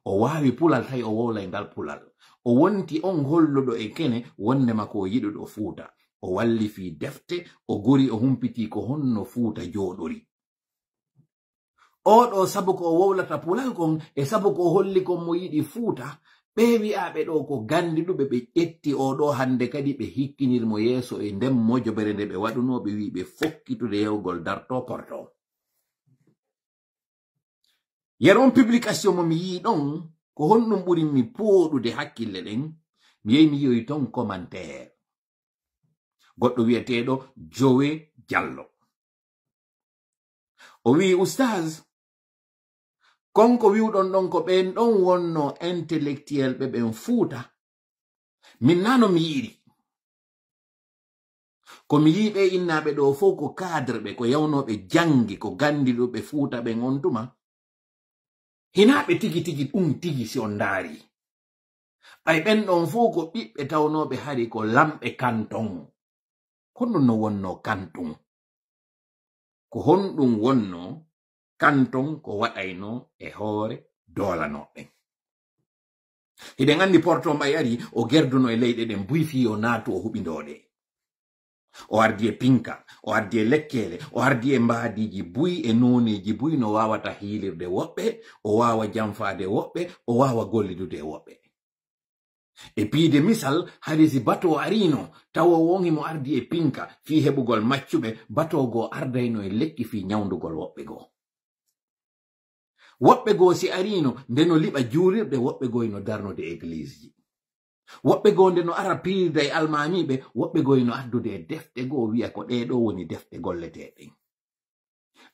o waawi pulal tawi o wowlay ngal pulal o wonti on holluɗo e kene wonde mako o yiɗo ɗo fuuta o walli fi defte o guri o humpiti ko honno fuuta joɗori oɗo sabu ko o wowlata pulankon e sabu ko o holli kon mo yiɗi fuuta ɓe wi'aɓe ɗo ko gandi ɗuɓe ɓe ƴetti oɗo hande kadi ɓe hikkinirmo yeeso e nden mojobere nde ɓe waɗuno ɓe wi ɓe fokkitude yewgol darto porto yeron publication momi yi ɗon ko honɗum mi pooɗude hakkille ɗen mi yehi mi yoyi ton commentaire goɗɗo wi'eteɗo jowe diallo o wi'i ustaz konko wiwɗon ɗon ko ɓen ɗon wonno intellectuel ɓe ɓen fuuta min na no mi yiɗi ko mi yiɓe innaɓe ɗo fo ko cadre ɓe ko yawnoɓe jangi ko gandi ɓe fuuta ɓen on tuma hinaɓe tigi tigi ɗum tigi si on ndaari ay ɓen ɗon fuu ko ɓiɓɓe tawnoɓe hari ko lamɓe kanton honɗum no wonno kanton ko honɗum wonno kanton ko waɗayno e hoore dolanoɓen hiɗen andi porton ɓayi ari o gerduno e leyɗe ɗen buyfi o naatu o huɓindoɗee o ardi e pinka o ardi e lekkele o ardi e mbaadiji buyi e noneji buyi no wawata hiilirde woɓɓe o wawa jamfaade woɓɓe o wawa gollidude e woɓɓe e piide misal haalisi bato arino tawa wongi mo ardi e pinka fi heɓugol maccuɓe bato goo ardayno e lekki fi nyawdugol woɓɓe goo woɓɓe goo si arino nde no liɓa juulirɗe woɓɓe goyno darnude église ji woɓɓe goo nde no ara pirida e almamiɓe woɓɓe goy no addude e defte goo wi'a ko ɗeɗo woni defte golleteɗen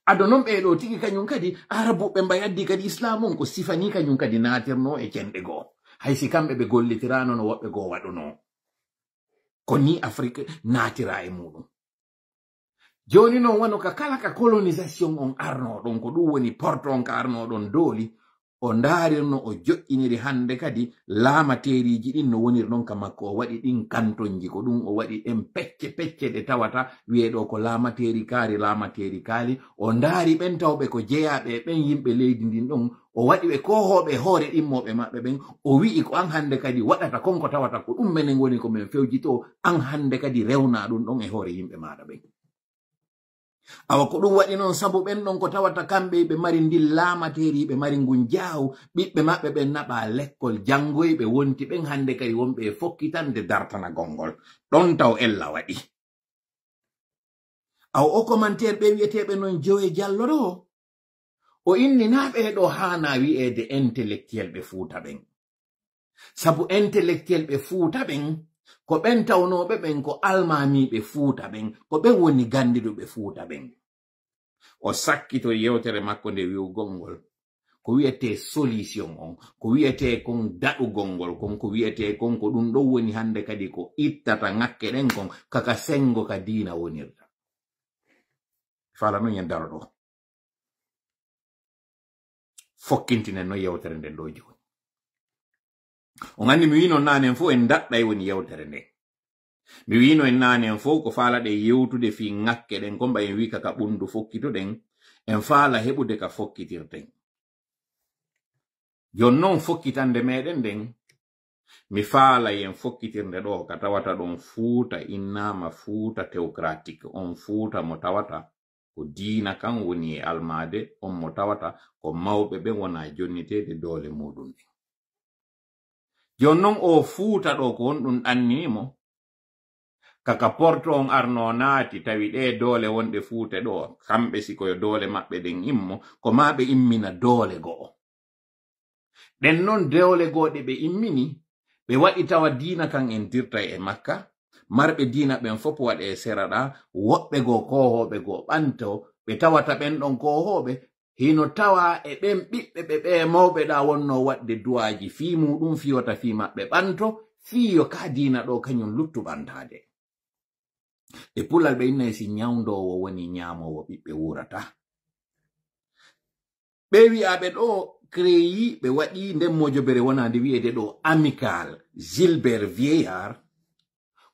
ado non ɓeɗo tigi kañum kadi arabuɓe addi kadi islam on ko sifani kañum kadi natirno e cenɗe goo haysi kamɓe ɓe gollitirano no woɓɓe goo waɗuno ko ni afrique natira e muɗum joni non wano ka kala ka colonisation on ɗon ko ɗum woni porte on ka ɗon dooli o ndaarirno o joƴƴiniri hannde kadi laama teeriiji ɗin no woniri noon ka makko o waɗi ɗin kantonji ko ɗum o waɗi ɗen pecce pecce ɗe tawata wiyeɗo ko laamateeri kaari laamateeri kaali o ndaari ɓen tawɓe ko jeyaaɓe ɓen yimɓe leydi ndin ɗon o waɗi ɓe kohooɓe hoore ɗimmoɓe maɓɓe ɓen o wi'i ko an hannde kadi waɗata konko tawata ko ɗum menen ngoni ko min fewji to an hannde kadi rewna ɗum ɗon e hoore yimɓe maaɗa ɓen awa ko ɗum waɗi noon sabu ɓenɗon ko tawata kamɓe ɓe mari ndin lamateri ɓe mari ngun jaaw ɓiɓɓe maɓɓe ɓen naɓa lekkol jangoyɓe wonti ɓen hande kadi wonɓe e fokki tan de dartana gongol ɗon taw ella waɗi awa o commentaire ɓe wi'eteɓe noon jowe jalloɗo o inninaɓeɗo hana wi'ede intellectuel ɓe fuuta ɓen sabu intellectuel ɓe fuuta ɓen ko ɓen tawnoɓe ɓen ko almamiɓe fuuta ɓen ko ɓen woni gandiɗuɓe fuuta ɓen o sakkito yewtere makko nde wi'ugol ngol ko wi'ete solution on ko wi'ete kon daɗugol ngol kon ko wi'ete kon ko ɗum ɗon woni hande kadi ko ittata ŋakke ɗen kon kaka sengo ka diina wonirta fala non yen daro ɗo fokkintinen no yewtere nden ɗo joni on anndi mi wino naanen fo en daɗɗay woni yewtere nde mi wino en naanen fo ko faalaɗen yewtude fi ŋakke ɗen komba en wika ka ɓundu fokkitoɗen en faala heɓude ka fokkitirten jonnon fokkitande meɗen nden mi faalay en fokkitirnde ɗo ka tawata ɗon fuuta innama fuuta théocratique on fuuta mo tawata ko diina kan woni e almaade on mo tawata ko mawɓe ɓe wona jonnitede doole muɗum ɗen jon non o fuuta ɗo ko wonɗum ɗannimo kaka porto on arno naati tawi ɗe doole wonɗe fuute ɗo kamɓe sikoyo doole maɓɓe ɗen immo ko ma ɓe immina doole go'o ɗen non doole go'o ɗe ɓe immini ɓe waɗi tawa diina kan en dirtay e makka marɓe diina ɓen fof waɗe sera ɗa woɓɓe go kohoɓe go ɓanto ɓe tawata ɓen ɗon kohoɓe hino tawa e ɓen ɓiɓɓe ɓe ɓe mawɓe ɗa wonno waɗde duwaji fi muɗum fiyota fi maɓɓe ɓanto fiyo ka dina ɗo kañum luttu ɓantade e pullal ɓe innay si nyawdowo woni nyamowo ɓiɓɓe wurata ɓe wi'aɓe ɗo creyi ɓe waɗi nden mojobere wonande wi'ede ɗo amical gilbert vieillard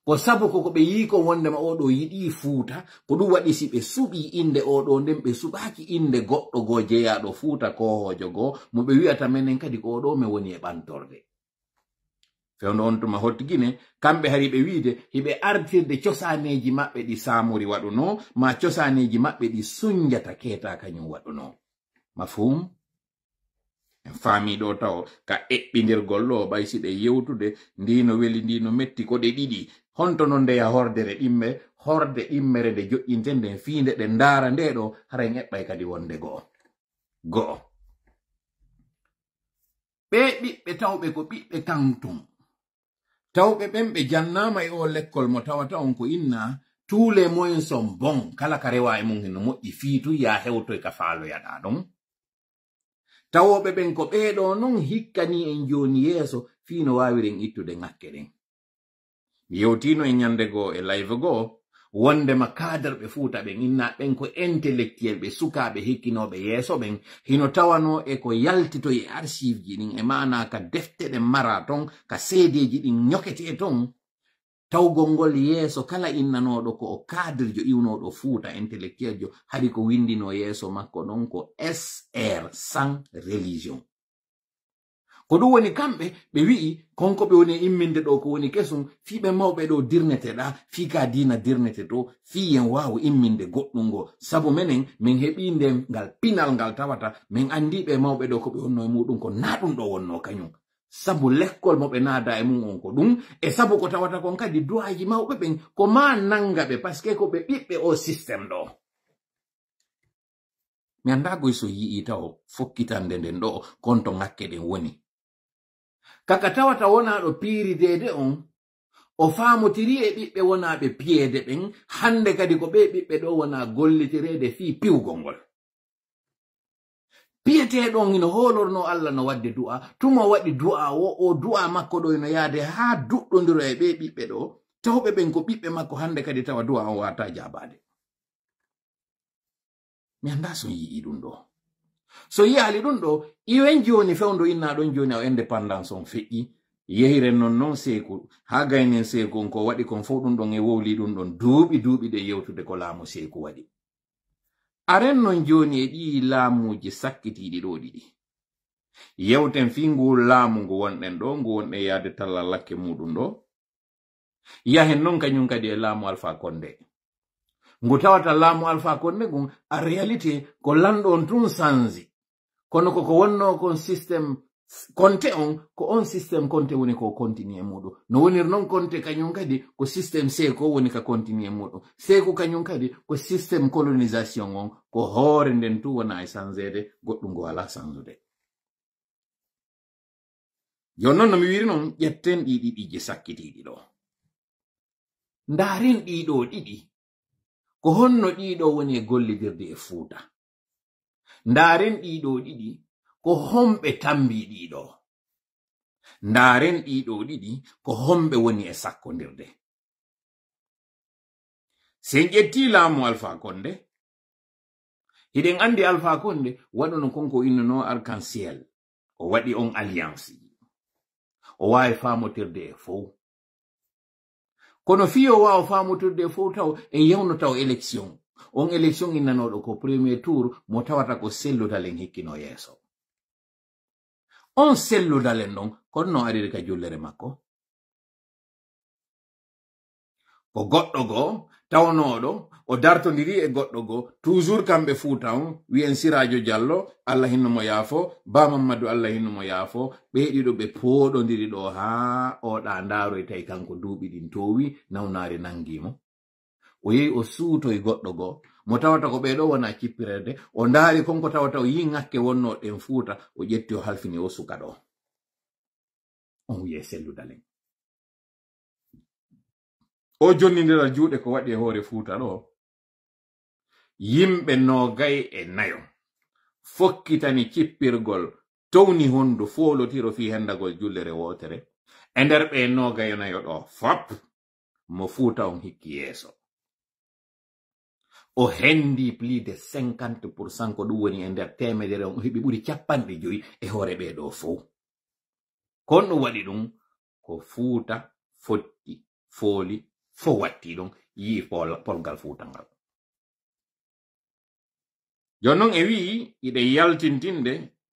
ko sabu koko ɓe yiiko wondema oɗo oh, yiɗi fuuta ko ɗum waɗi si ɓe suɓi inde oɗo oh, nden ɓe suɓaki inde goɗɗo goo jeyaɗo fuuta kohojo goo mo ɓe wi'ata menen kadi ko oɗo oh, mi woni e ɓantorde fewno on tuma hottigine kamɓe hari ɓe wiide hiɓe artirde cosaneji maɓɓe ɗi samori waɗuno ma cosaneji maɓɓe ɗi sunjata keta kañum waɗuno mafum en faamiɗo taw ka eɓɓindirgol ɗo ɓaysiɗe yewtude ndino weli ndino metti ko ɗe ɗiɗi honto non ndeya hordere ɗimme horde ɗimmere nde joƴƴinte nden fiinde ɗe ndaara nde ɗo haren eɓɓay kadi wonde go'o go'o ɓe ɓiɓɓe tawɓe ko ɓiɓɓe kanton tawɓe ɓen ɓe jannama e o lekkol mo tawata on ko inna tuule moyen son bon kala ka rewa e mum heno moƴƴi fiitu ya hewtoy e ka faaloyaɗa ɗon tawoɓe ɓen ko ɓeeɗo non hikkani en joni yeeso fiino wawiren ittude ŋakke ɗen yewtino e ñande go e live wonde wondema kadar be futa ɓen inna ɓen ko intellectuel ɓe sukaɓe hikkinoɓe yeeso ɓen hino tawano e ko yaltito e archive ji ɗin e mana ka defte ɗen mara ton ka seedeji ɗin ñokete e ton tawgol ngol yeeso kala innanoɗo ko o jo iwnoɗo fuuta intellectuel jo hadi ko windino yeeso makko ɗon ko sr sans religion ko ɗum woni kamɓe ɓe wi'i konko ɓe woni imminde ɗo ko woni kesum fii ɓe mawɓe ɗo dirneteɗa fii ka dina dirnete to fii yen wawa imminde goɗɗum ngo sabu menen min heɓi nde ngal pinal ngal tawata min anndi ɓe mawɓe ɗo ko ɓe wonno e muɗum ko naa ɗum ɗo wonno kañum sabu lekkol mo ɓe naada e mum on ko ɗum e sabu ko tawata kon kadi duwaji mawɓe ɓen ko ma nanga ɓe paske ko ɓe ɓiɓɓe o systéme ɗo mi andagoy so yi'i taw fokkitande nden ɗo kon to ŋakke ɗen woni kaka tawata wonaɗo piirideede on o faamotiri e ɓiɓɓe wonaaɓe piyeede ɓen hannde kadi ko ɓe ɓiɓɓe ɗo wonaa gollitireede fii piwgol ngol piyeteeɗon ino hoolorno allah no waɗde du'a tuma waɗi du'a o o du'a makko ɗo ino yahde haa duɗɗondiro e ɓe ɓiɓɓe ɗo tawɓe ɓen ko ɓiɓɓe makko hannde kadi tawa du'a on waata jaabaade mi anndaa so yi'ii ɗum ɗoo so yiyali ɗum ɗo iwen joni fewdo inna ɗon joni a independance on feƴƴi yehiren nonnon seku ha gaynen seku on ko waɗi kon fof ɗumɗon e wowli ɗum ɗon duuɓi duuɓi ɗe yewtude ko laamu seku waɗi aren non joni e ɗi laamuji sakkitiɗi ɗo ɗiɗi yewten fi ngu laamu ngu wonɗen ɗo ngu wonɗen yahde talla lakke muɗum ɗo yahen non kañum kadi e laamu alpha konde ngu tawata laamu alpha konde gon a réalité ko lanɗon tun sansi kono koko wonno kon system konte on ko on system konte woni ko continue mudo no woniri non konte kanyon kadi ko system se ko woni ka continue mudo se ko kanyon kadi ko system colonisation on ko hore den tu wona e sanzede goɗɗum go ala changude jon no mi wiri non yetten noon ƴetten ɗiɗi ɗije sakkitiɗi ɗo ndaaren ɗiɗo ɗiɗi ko honno do woni e gollidirde e futa ndaren ɗiɗo ɗiɗi ko homɓe tambi ɗiɗo ndaren ɗiɗo ɗiɗi ko homɓe woni e sakkondirde sen ƴetti laamu alfa konde hiɗen andi alfa konde waɗuno konko innono arcanciel o waɗi on alliance o wawi famotirde e fow kono fiyo wawa famotirde e fow taw en yewno taw élection on election innanoɗo ko premier tour mo tawata ko selludalen hikkino yeeso on dalen non kon no ariri ka jullere makko ko goɗɗo go tawnoɗo o dartodiri e goɗɗo go toujours kamɓe fu taw wi'en sirajo jallo allah hinno mo yaafo ba mamadu allah dido yaafo ɓe ɗiɗo ɓe ha ɗo haa oɗa e tay kanko duuɓi ɗin towi nawnare nangimo o yehi o suuto suutoye goɗɗo goo mo tawata ko ɓeɗo wona cippirede o ndaari konko tawata o yi ŋakke wonno ɗen fuuta o ƴetti o halfini o suka ɗo on oh, wiye selludalen o jonnidira juuɗe ko waɗi e hoore fuuta ɗo yimɓe nogay e nayo fokkitani cippirgol towni hondu foolotiro fi hendagol jullere wootere e nder ɓe noogay nayo ɗo fop mo fuuta on hikki yeeso o hendi plus de 50 pourcent ko ɗum woni e nder temedere on heɓi ɓuri capanɗe joyi e hoore ɗo fo kon ɗum waɗi ɗum ko fuuta fotti fooli fo watti ɗon yii polgal fuuta ngal jonnon e wi'i iɗen yaltintinde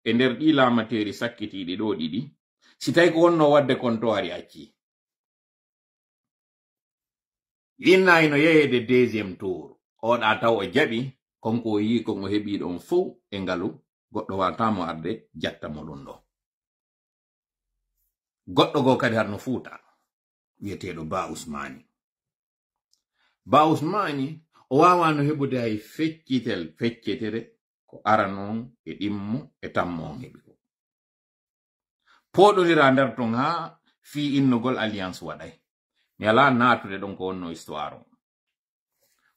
e nder ɗi lamateri sakkitiɗi ɗo ɗiɗi si tawi ko wonno wadde kon to ari acci innayi no deuxiéme tour oɗa taw o jaɓi konko o yi komo heɓi ɗon fou e ngalu goɗɗo watamo arde jatta mo ɗum ɗo goɗɗo go kadi harno fuuta wiyeteɗo ba usmani ba usmani o wawano heɓude hay feccitel feccetere ko aranon e ɗimmo e tammo on heɓi ko poɗodira nder ton ha fi innugol alliance waɗay mi ala natude ɗon ko wonno histoire on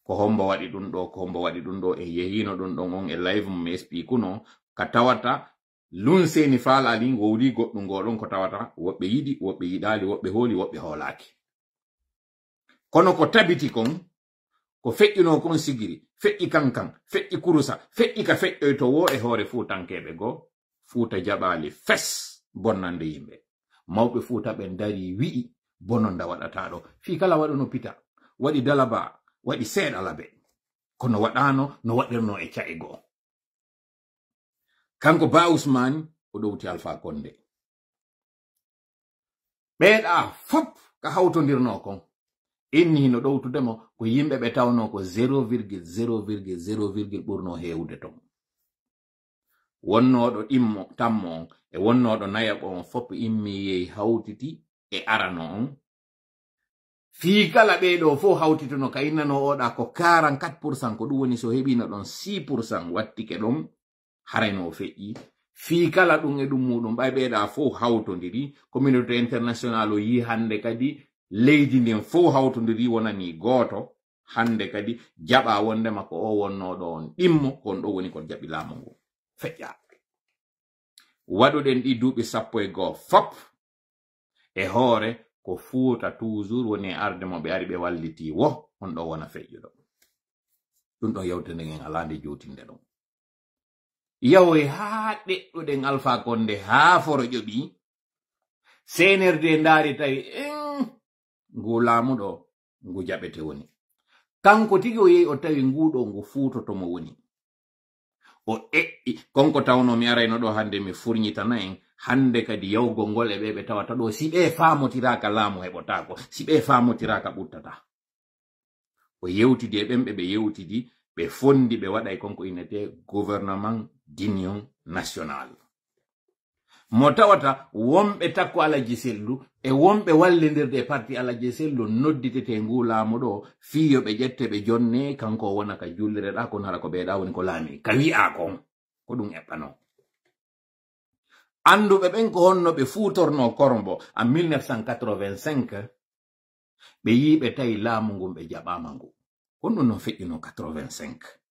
ko hombo waɗi ɗum ɗo ko hombo waɗi ɗum ɗo e yehino ɗum ɗon on e live mum e sp kuno ka tawata lun seni fala ni wowri goɗɗum goɗon ko tawata woɓɓe yiɗi woɓɓe yiɗali woɓɓe holi woɓɓe holaki kono ko tabiti kon ko feƴƴino kon sigiri feƴƴi kankan feƴƴi kurusa feƴƴi ka feƴƴoytowo e hoore fu tankeɓe go fuuta jaɓali fes bonnande yimɓe mawɓe fuuta ɓe dari wi'i bono nda waɗata ɗo fii kala waɗuno pita waɗi dalaba waɗi seeɗa labe kono waɗano no waɗirno e ca'i goo kanko ba usman o ɗowti alpha konde ɓeeɗa ah, fop ka hawtodirno kon inni no ɗowtudemo ko yimɓe ɓe tawno ko 0,0,0 ɓurno heewde ton wonnoɗo immo tammo on e wonnoɗo nayaɓo on fop immi yehi hawtiti e arano on fiikala kala ɓeɗo fo hawtitono ka oɗa ko 44 pourcent ko ɗum woni so heɓino ɗon 6 pourcent wattike ɗon harayno o feƴƴi fii kala ɗum e ɗum muɗum ɓay ɓeeɗa fo hawtodiri communauté international o yi hande kadi leydi ndin fo hawtodiri wonani gooto hande kadi jaɓa wondema ko o wonnoɗo on ɗimmo kon ɗo woni ko jaɓi laamu ngu feƴƴa waɗuɗen ɗi duuɓi sappo e goo fop e hoore ko fuuta toujours woni e arde mo ɓe ari ɓe walliti wo on ɗo wona feƴƴuɗo ɗum ɗon yewtende ngen alaa nde jootinde ɗon yawe haa ɗeɗɗuɗen alpha konde haa foro ƴoɓi senerde ndaari tawi en ngu laamuɗo ngu jaɓete woni kanko tigi o yehi o tawi nguɗo ngu mo woni o e'i konko tawno mi arayno ɗo hannde mi furñitana en hande kadi yawgol ngol e ɓe ɓe tawata ɗo si ɓe famotiraka laamu heɓotako si ɓe famotiraka ɓuttata o yewtidi e ɓen ɓe ɓe yewtidi ɓe fondi ɓe waɗa e konko inete gouvernement d'union nationale mo tawata wonɓe takko alaji sellu e wonɓe wallidirde e parti alaji sellu nodditete ngu laamu ɗo fiyo ɓe ƴette ɓe jonne kanko wona ka jullireɗa kono hara ko ɓeeɗa woni ko laami ka wi'a kon ko ɗum eɓɓano anduɓe ɓen ko honno ɓe futorno kormbo a 1985 ɓe yi ɓe tawi laamu ngun ɓe jaɓama ngu kon non no feƴƴino 85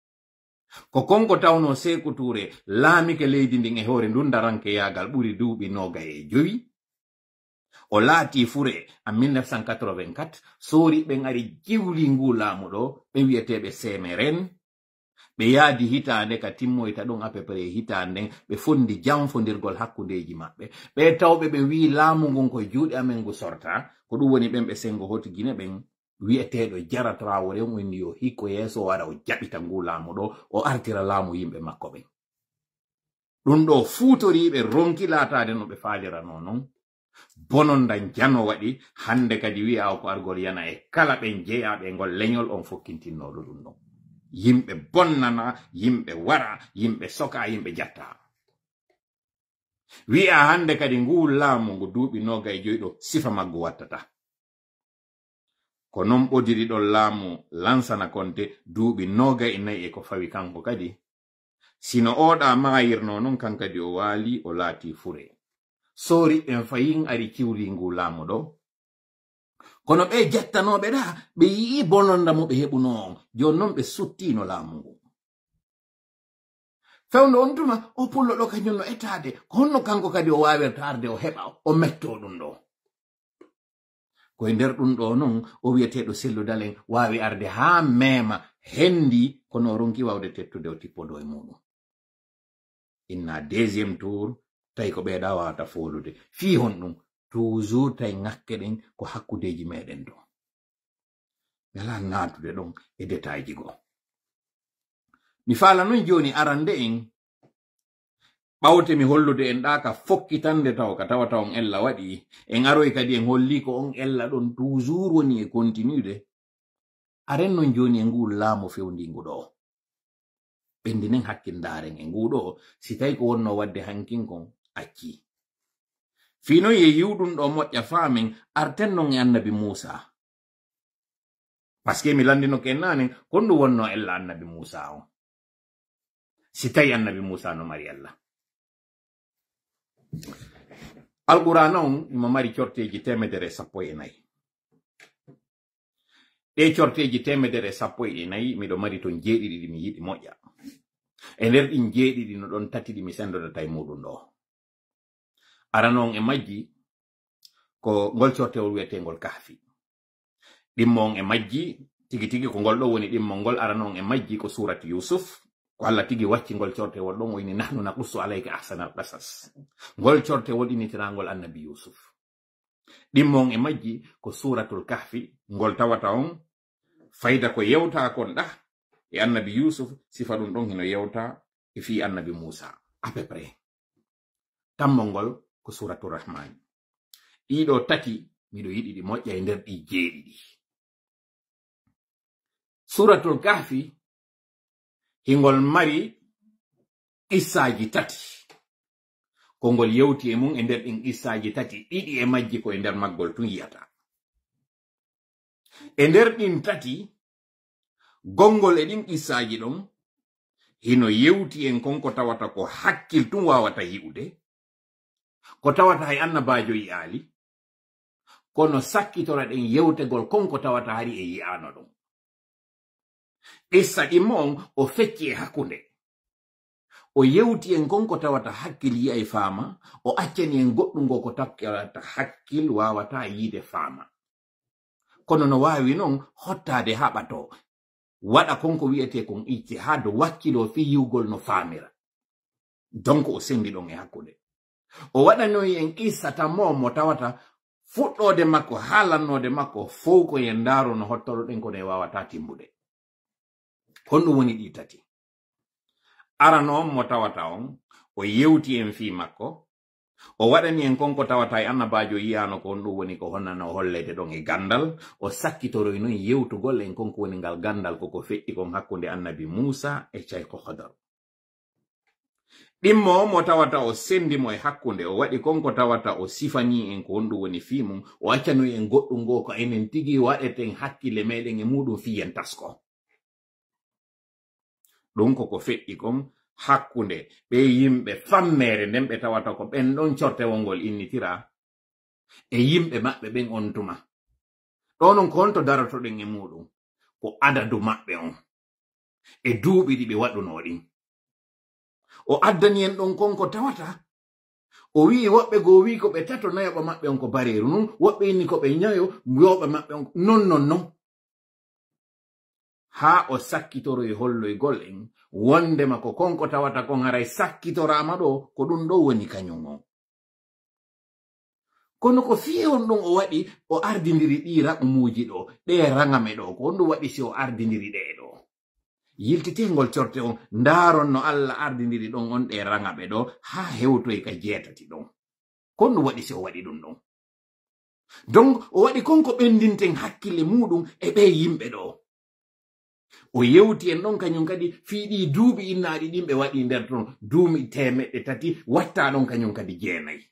ko konko tawno sekuture laamike leydi ndin e hoore ndundarankeyagal ɓuri duuɓi noga e joyi o laati fure a 1984 soori ɓen ari jiwli ngu laamuɗo ɓe wi'eteɓe semeren ɓe yaadi hitande ka timmoyta ɗon apeprés hitande nden ɓe fondi jamfodirgol hakkundeji maɓɓe ɓe tawɓe ɓe wi laamu ngon koye juuɗe amen ngu sorta ko ɗum woni ɓen ɓe sengo hoti gine ɓen wiyeteɗo jara traore en yo hikko yeeso wara o jaɓita ngu laamu ɗo o artira laamu yimɓe makko ɓen ɗum ɗo fuutoriɓe ronki laataade no ɓe faalirano non bonondan jano waɗi hande kadi wi'a ko argol yana e kala ɓen jeyaɓe ngol leñol on fokkintinnoɗo ɗum ɗon yimɓe bonnana yimɓe wara yimɓe soka yimɓe jatta wi'a hande kadi ngu laamu ngu duuɓi noga e joyi ɗo sifa maggu wattata ko non ɓodiriɗon laamu lansana konte duuɓi noga e nayi e ko fawi kanko kadi sino oɗa maayirno non kankadi o waali o laati fure soriɓen fayin ari kiwri ngu laamu ɗo kono ɓe jattanoɓe ɗa ɓe yi'i bononda mo ɓe heɓuno on joni non ɓe suttino laamu ngu fewndo on tuma o pullo ɗo kañum no etade ko honno kanko kadi o waawirta arde o heɓa o metto ɗum ɗo koye nder ɗum ɗo non o wiyeteɗo selludal en wawi arde ha mema hendi kono o ronki wawde tettude o tippodo e muɗum inna deuxiéme tour tawi ko ɓeeɗa wawata folude fi hon ɗum toujours tawi ŋakke ɗen ko hakkudeji meɗen ɗo wala natude ɗon e detaji goo mi fala non joni arande en ɓawte mi hollude en ɗa ka fokkitande taw ka tawata on ella waɗi en aroy kadi en holli ko on ella ɗon toujours woni e kontinude aren non joni e nguu laamu fewndingu ɗo ɓendinen hakkindaren e nguɗo si tawi ko wonno wadde hankinkon acci finoy e yiwɗum ɗo moƴƴa faamen arten non e annabi musa paske mi landinoke en nanen kon ɗum wonno ella annabi musa on si tawi annabi musa no mari allah alqur'ana on ima mari corteji temedere sappo e nayi ɗe corteji temedere sappo e nayi miɗo mari ton jeeɗiɗi ɗi mi yiɗi moƴƴa e nder ɗin jeeɗiɗi no ɗon tati ɗi mi sendodata e muɗum ɗo aranon e majji ko ngol cortewol wi'etegol kafi ɗimmo on e majji tigi tigi ko ngol ɗo woni ɗimmol ngol aranon e majji ko surat yusuf ko tigi wacci ngol cortewol ɗon o ini nahnu naqussu alayka ahsanal qasas ngol cortewol initirangol annabi yusuf ɗimmon e majji ko suratul kahfi ngol tawata on fayda ko yewta kon ɗa e annabi yusuf sifa ɗum ɗon hino yewta e fi annabi musa à peu près tammol ngol ko suratul rahmani ɗiɗo tati miɗo yiɗi ɗi moƴƴa e nder ɗi jeeɗiɗi suratul kahfi hingol mari isaji tati kongol yewti e mum e nder ɗin issaaji tati ɗiɗi e majji ko e nder maggol tun yiyata e nder ɗin tati gongol e ɗin isaji ɗon hino yewti en konko tawata ko hakkil tun wawata hi'ude ko tawata hay annabajo yi'ali kono ɗen yewtegol konko tawata hari e yi'ano ɗon esa imon o e hakkunde o yewti en gon ko tawata hakkil yi'a e faama o accani en goɗɗum ngo ko tawata hakkil wawata yide faama kono no wawi non hottade ha ɓato waɗa konko wi'ete kon hado wakkilo fi yugol no famira. donc o sendi don e hakkunde o waɗanoyi en qissata mo mo tawata fuɗɗode makko haalannode makko fow ko yen ndaaro no hottoro ɗen kono wawata timbude. honɗum woni ɗi tati arano on mo tawata on o yewti en fi makko o waɗani en konko tawata e annabajo yiyano ko honɗum woni ko honnano hollede ɗon e gandal o sakkitoroy noon yewtugol en konko woni ngal gandal koko feɗɗi kon hakkunde annabi musa e ceyko hodaru ɗimmo on mo tawata o sendimo e hakkunde o waɗi konko tawata o sifani en ko honɗum woni fi mum o accanoy en goɗɗum ngo ko enen tigi waɗeten hakkille meɗen e muɗum fiyen tasko ɗum koko feƴƴi kon hakkunde ɓe yimɓe fammere nden ɓe tawata ko ɓen ɗon cortewol ngol innitira e yimɓe maɓɓe ɓen on tuma ɗo non kon to darotoɗen e muɗum ko adadu maɓɓe on e duuɓi ɗi ɓe waɗuno ɗin o addani en ɗon kon ko tawata o wi'i woɓɓe goo wi ko ɓe tato nayoɓa maɓɓe on ko bareeru nun woɓɓe inni ko ɓe nyayo yoɓa maɓɓe on non non non haa o sakkitoroy holloy golɗen wondema ko konko tawata kon haray sakkitorama ɗo ko ɗum ɗo woni kañum on kono ko on ɗum o waɗi o ardidiri ɗi raɓumuuji ɗo ɗe rangame ɗo ko on ɗum waɗi si o ardidiri ɗe ɗo yiltitingol corte on ndaron no allah ardidiri ɗon on ɗe ragaɓe ɗo haa hewtoy ka jeetati ɗon kon ɗum waɗi si o waɗi ɗum ɗon donc o waɗi konko ɓendinten hakkille muɗum e ɓe yimɓe ɗo o yewti en ɗon kañum kadi fiiɗi duuɓi innaaɗi ɗin ɓe waɗi nder ton duumi temeɗɗe tati watta ɗon kañum kadi jeenayi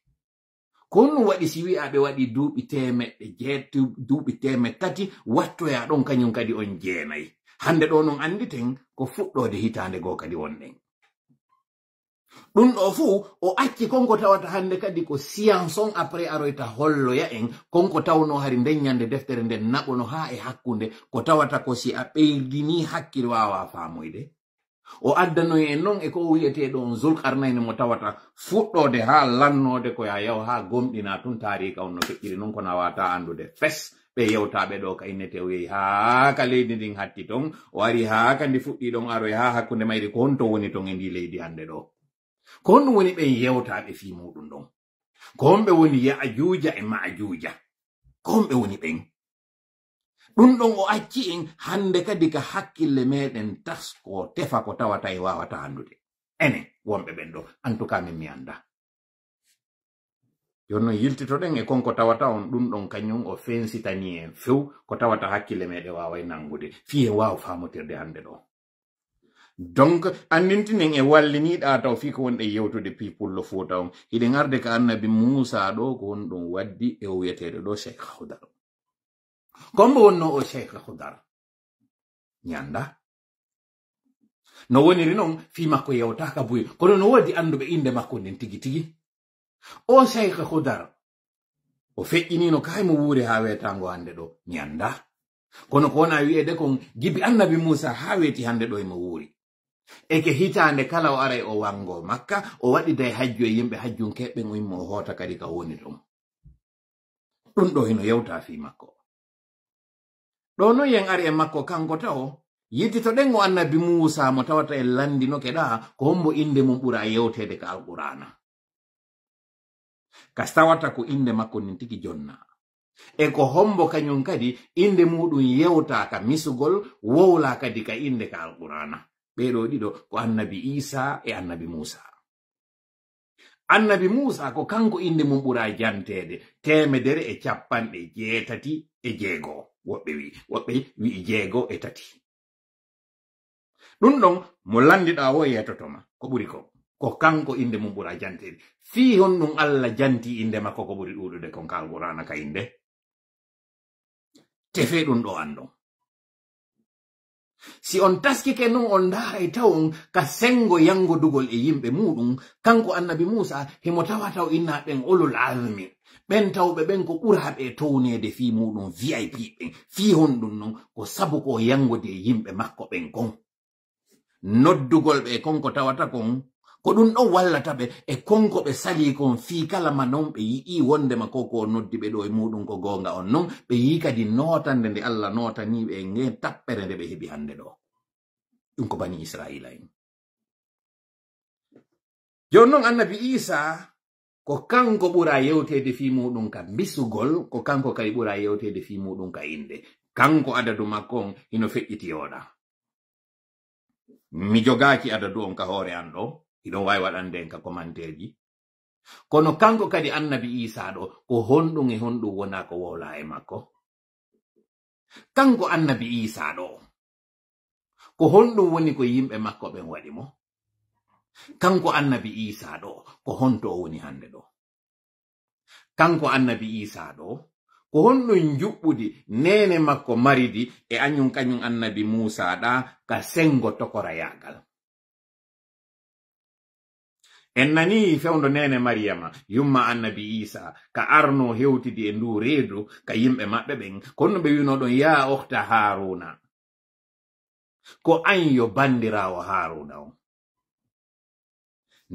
kon ɗum waɗi si wi'a ɓe waɗi duuɓi temeɗɗe duuɓi teme tati wattoya ɗon kañum kadi on jeenayi hannde ɗo non annditen ko fuɗɗode hitaande goo kadi wonɗen ɗum ɗo fuu o acci konko tawata hannde kadi ko siyance on après aroyta holloya en konko tawno hari nden ñande deftere nden naɓono haa e hakkunde ko tawata ko si a ɓeydini hakkil waawa faamoyde o addanoy en noon e ko wiyeteɗo on zulkarnayne mo tawata fuɗɗode haa lannode ko ya yaw haa gomɗina tun taarika on no feƴƴiri noon ko nawata anndude fes ɓe yewtaɓe ɗo kaynete o yehi haa ka leydi ndin hatti ton o ari haa kandi fuɗɗi ɗon aroy haa hakkunde mayri ko honto woni ton e ndi leydi hannde ɗo ko honɗum woni ɓen yewtaɓe fi muɗum ɗon ko honɓe woni ya'juja e ma'juja ko honɓe woni ɓen ɗum ɗon o acci en hande kadi ka hakkille meɗen tasko tefa ko tawata e wawata handude enen wonɓe ɓen ɗo en min mi anda jonnon yiltitoɗen e konko tawata on ɗum ɗon kañum o fensitani en few ko tawata hakkille meɗen e waway nangude fi en famotirde hande ɗo donc andintinen e walliniɗa taw fi ko wonɗe yewtude pipullo fuuta on hiɗen arde ka annabi musa ɗo ko won ɗum waddi e o wiyeteɗo ɗo cheikh hudar kombo wonno o cheikh hudar ñanda no woniri non fi makko yewtaka buyi kono no wodi anduɓe inde makko nden tigi tigi o cheikh hudar o feƴƴinino kay mo wuuri ha wetango hande ɗo ñanda kono ko wona wi'ede kon gibi annabi musa ha weti hande ɗo e mo wuuri eke ke hitande kala o aray o wango makka o waɗi day hajju e yimɓe hajjun keɓɓen o hota o hoota kadi ka woni ɗum ɗum ɗo hino yewta fi makko ɗo no yen ari e makko kanko tawo ɗen o annabi musa mo tawata en landino keɗa ko hombo inde mum ɓura yewtede ka alqur'ana kas tawata ko inde makko nin tigi jonna e ko hombo kañum kadi inde muɗum yewta ka misugol wowla kadi ka inde ka alqur'ana ɓeɗo ɗiɗo ko annabi isa e annabi musa annabi musa ko kanko inde mum ɓura jantede temedere e capanɗe jeetati e jeego woɓɓe wi woɓɓe wi'i jeego e tati ɗum ɗon mo landiɗa wo yettotoma ko ɓuri ko ko kanko inde mum ɓura jantede fii hon ɗum allah janti inde makko ko ɓuri ɗuɗude kon kal ka inde tefe ɗum ɗo an ɗon si on taskike non on daray e taw ka sengo yangodugol e yimɓe muɗum kanko annabi musa himo tawa taw inna ɓen olol almi ɓen tawɓe ɓen ko ɓuraɓe townede fi muɗum vip ɓen fi hon ɗum non ko sabu ko yangode e yimɓe makko ɓen kon noddugol ɓe kon ko tawata kon ko ɗum ɗon wallata ɓe e konko ɓe sali kon fii kala manon noon ɓe yi'i wondema ko ko noddi ɓe ɗo e muɗum ko gonga on non ɓe yi kadi notande nde allah notaniɓe e nge tappere nde ɓe heɓi hande ɗo ɗum ko bani israila en joni noon annabi isa ko kanko ɓura yewtede fi muɗum ka bisugol ko kanko kadi ɓura yewtede fi muɗum ka inde kanko adadu makko on hino feƴƴiti yoɗa mi jogaki adadu on ka hoore an ɗo ido wawi waɗan nden ka commentaire kono kanko kadi annabi isa ɗo ko honɗum e honɗum wona ko wola e makko kanko annabi isa ɗo ko honɗum woni ko yimɓe makko ɓen waɗi mo kanko annabi isa ɗo ko honto o woni hande ɗo kanko annabi isa ɗo ko honɗum juɓɓudi nene makko maridi e anyum kañum annabi musa ɗa ka sengo tokora yagal en nani fewndo nene mariyama yumma annabi isa ka arno hewtidi e ndu reedu ka yimɓe maɓɓe ɓen kono ɓe winoɗon ya ohta haruna ko an yo bandirawo haruna o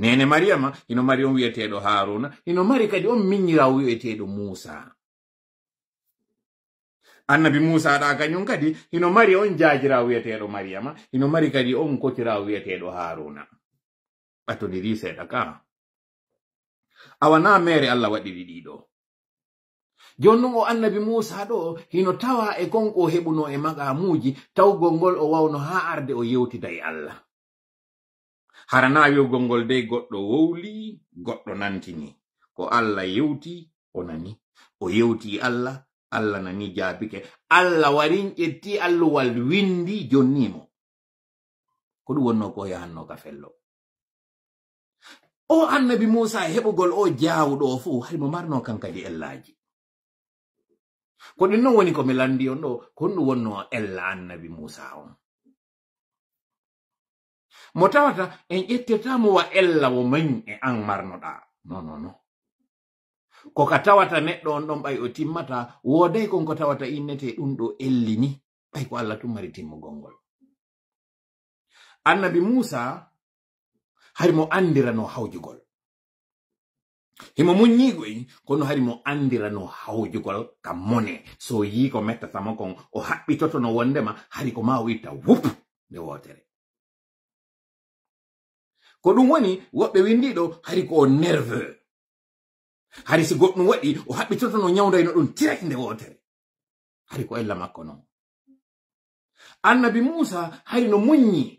nene mariyama ino mari on wi'eteɗo haruna ino mari kadi on miñirawo wi'eteɗo musa annabi musa ɗa kañum kadi ino mari on jajira wi'eteɗo mariyama ino mari kadi on kotira wi'eteɗo haruna ato ni ka a awana mere allah waɗiri ɗiɗo jon o annabi musa ɗo hino tawa e kon e o heɓuno e magamuuji tawgol ngol o wawno haa arde o yewti day allah harana na gongol ngol dey goɗɗo wowli goɗɗo nantini ko allah yewti o nani o yewti allah allah nani jaabike allah warin ƴetti alluwal windi jonnimo ko ɗum wonno ko yahanno ka fello o annabi musa heɓugol o jawɗo fuu haymo marno kan kadi ellaji ko ɗum non woni ko mi landi on ɗo ko honɗum wonno ella annabi musa on mo tawata en ƴettirtamo wa ella wo mayi e an marnoɗa no no no ko ka tawata neɗɗo on ɗon ɓay o timmata woday kon ko tawata innete ɗum ɗo elli ni ɓay ko allah tumari timmugol ngol annabi musa hari mo andirano hawjugol himo muññigoy kono hari mo andirano hawjugol ka mone so yi ko mettatama o o no wondema hari ko ma witta wup nde wotere ko ɗum woni woɓɓe windiɗo hari ko o nerveux hari si goɗɗum waɗi o haɓɓitotono ñawdayno ɗum tirek nde wotere hari ko ella makko non annabi musa hari no muññi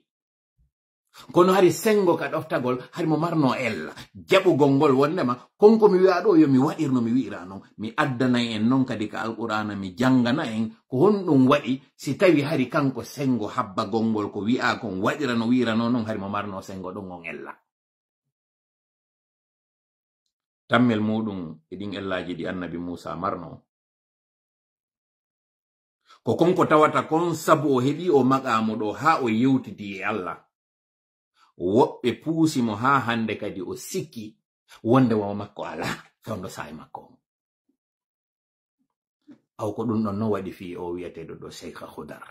kono hari sengo ka ɗoftagol hari mo marno ella jaɓugol ngol wondema konko mi wi'a ɗo yo mi waɗirno mi wi'ira non mi addanay en non kadi ka alqur'ana mi jangana en ko honɗum waɗi si tawi hari kanko sengo habba gongol ko wi'a kon waɗira no wi'irano non hari mo marno sengo ɗon on ella tammel muɗum e ellaji ɗi annabi musa marno ko konko tawata kon sabu o heɓi o maƙamo ha o yewtidi e allah woɓɓe puusi mo haa hande kadi o sikki wonde wama makko ala fewndo saayi makko o aw ko ɗum ɗon no waɗi fi o wi'eteɗo ɗo seyka hudar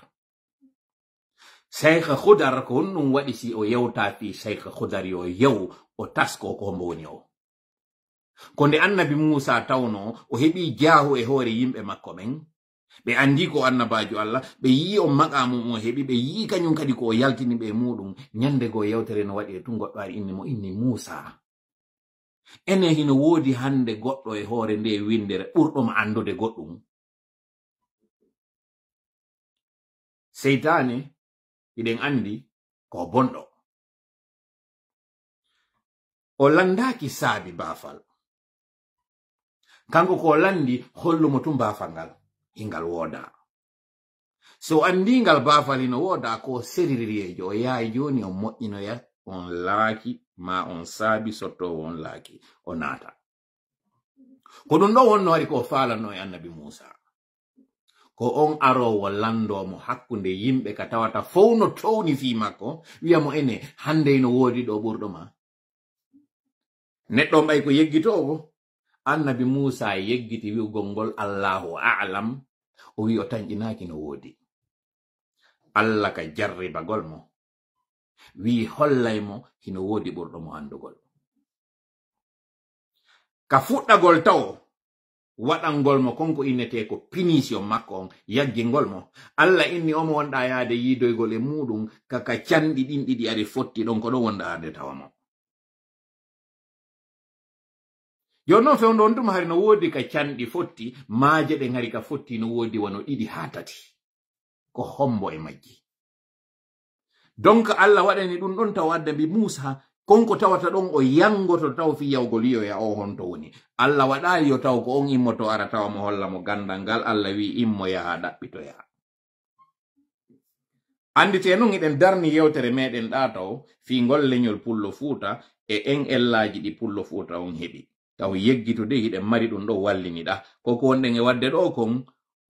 seyka hudar ko hon ɗum waɗi si o yewta fii seyka hudar yo yew o tasko ko hombo woni o ko nde annabi musa tawno o heɓi jaahu e hoore yimɓe makko ɓen ɓe andi ko annabajo allah ɓe yi o maga mum o heɓi ɓe yi kañum kadi ko o yaltini ɓe muɗum nyande go e yewtere no waɗi e tun goɗɗo ari inni mo inni musa ene hino woodi hande goɗɗo e hore nde windere ɓurɗoma andude goɗɗum seitani iden andi ko bonɗo o landaki saabi baafal kanko ko landi hollumo tum baafal ngal ingal woda so andingal bafali no woda ko seririyejo ya e joni o moƴƴino ya on laaki ma on saabi sottowo on laaki o naata ko ɗum ɗo wonno wari ko faalano e annabi musa ko on arowo landomo hakkunde yimɓe ka tawata fow no towni fi makko wiya mo ene hande no woodi ɗo ɓurɗo ma neɗɗo on ɓay ko yeggitowo annabi musa yeggiti wi gongol allahu alam o wi o tañƴinaaki no woodi allah ka jarribagol mo wi hollay mo hino woodi ɓurɗo mo anndugol ka fuɗɗagol taw waɗangol mo konko innete ko pinision makko on yaggingol mo allah inni omo wonɗa yahde yiidoygol e muɗum kaka canɗi ɗinɗiɗi ɗiɗi ari fotti ɗon ko ɗon wonɗa arde tawa mo joni noon fewndo on tuma hari no woodi ka canɗi fotti maaje ɗen ngari ka fotti no woodi wano ɗiɗi haa tati ko hombo e majji donc allah waɗani ɗum ɗon taw adda mbi musa konko tawata ɗon o yangoto taw fi yawgol yoya o honto woni allah waɗaali yo taw ko on immoto ara tawa mo holla mo gandal ngal allah wi immo yaha ɗaɓɓito yaha andite non eɗen darni yewtere meɗen ɗa taw fi ngol leñol pullo fuuta e en ellaji ɗi pullo fuuta on heɓi taw de hiɗen mari ɗum ɗo walliniɗa ko ko wonɗen e wadde ɗo kon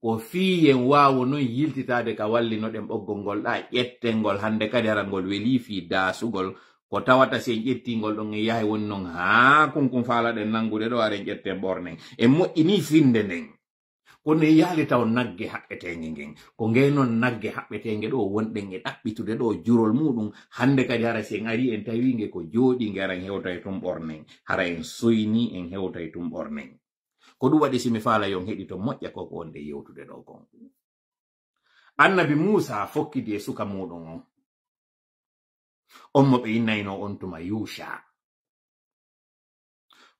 ko fii yen waawo non yiltitaade ka wallinoɗen ɓoggol ngol ɗa ƴettengol hannde kadi hara ngol weli fi daasugol ko tawata si en ƴettingol ɗon e yahi woni non haa kunkun faalaɗen nangude ɗo aren ƴetten ɓornen en moƴƴini finde nden kono yaalita taw nagge haɓɓetege ngen ko ngenon nagge haɓɓetege ɗo wonɗen e ɗaɓɓitude ɗo jurol muɗum hande kadi hara si en ari en tawi nge ko jooɗi nge hara en hewta e tum ɓornen hara en soyni en hewta e tum ɓornen ko ɗum waɗi simi faala yon heɗi to moƴƴa ko ko wonɗe yewtude ɗo kon annabi musa fokkidi e suka muɗum on on mo ɓe innayno on tuma yusha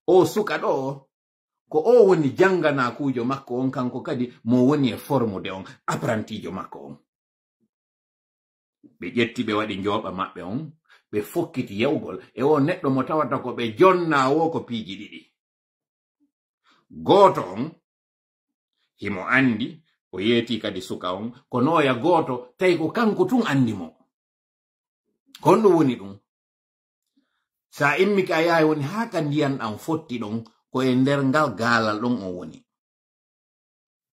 o suka ɗo ko o woni kujo makko on kanko kadi mo woni e formude on aprantijo makko on ɓe ƴetti ɓe waɗi joɓa maɓɓe on ɓe fokkiti yewgol e o neɗɗo mo tawata ko ɓe jonna wo ko piiji ɗiɗi goto on himo andi o yeti kadi suka on ko noya goto tawi ko kanko tun andi mo kon ɗum woni ɗum sa immi ka yahi woni haa ka ndiyan ɗan fotti ɗon ko e nder ngal galal ɗon o woni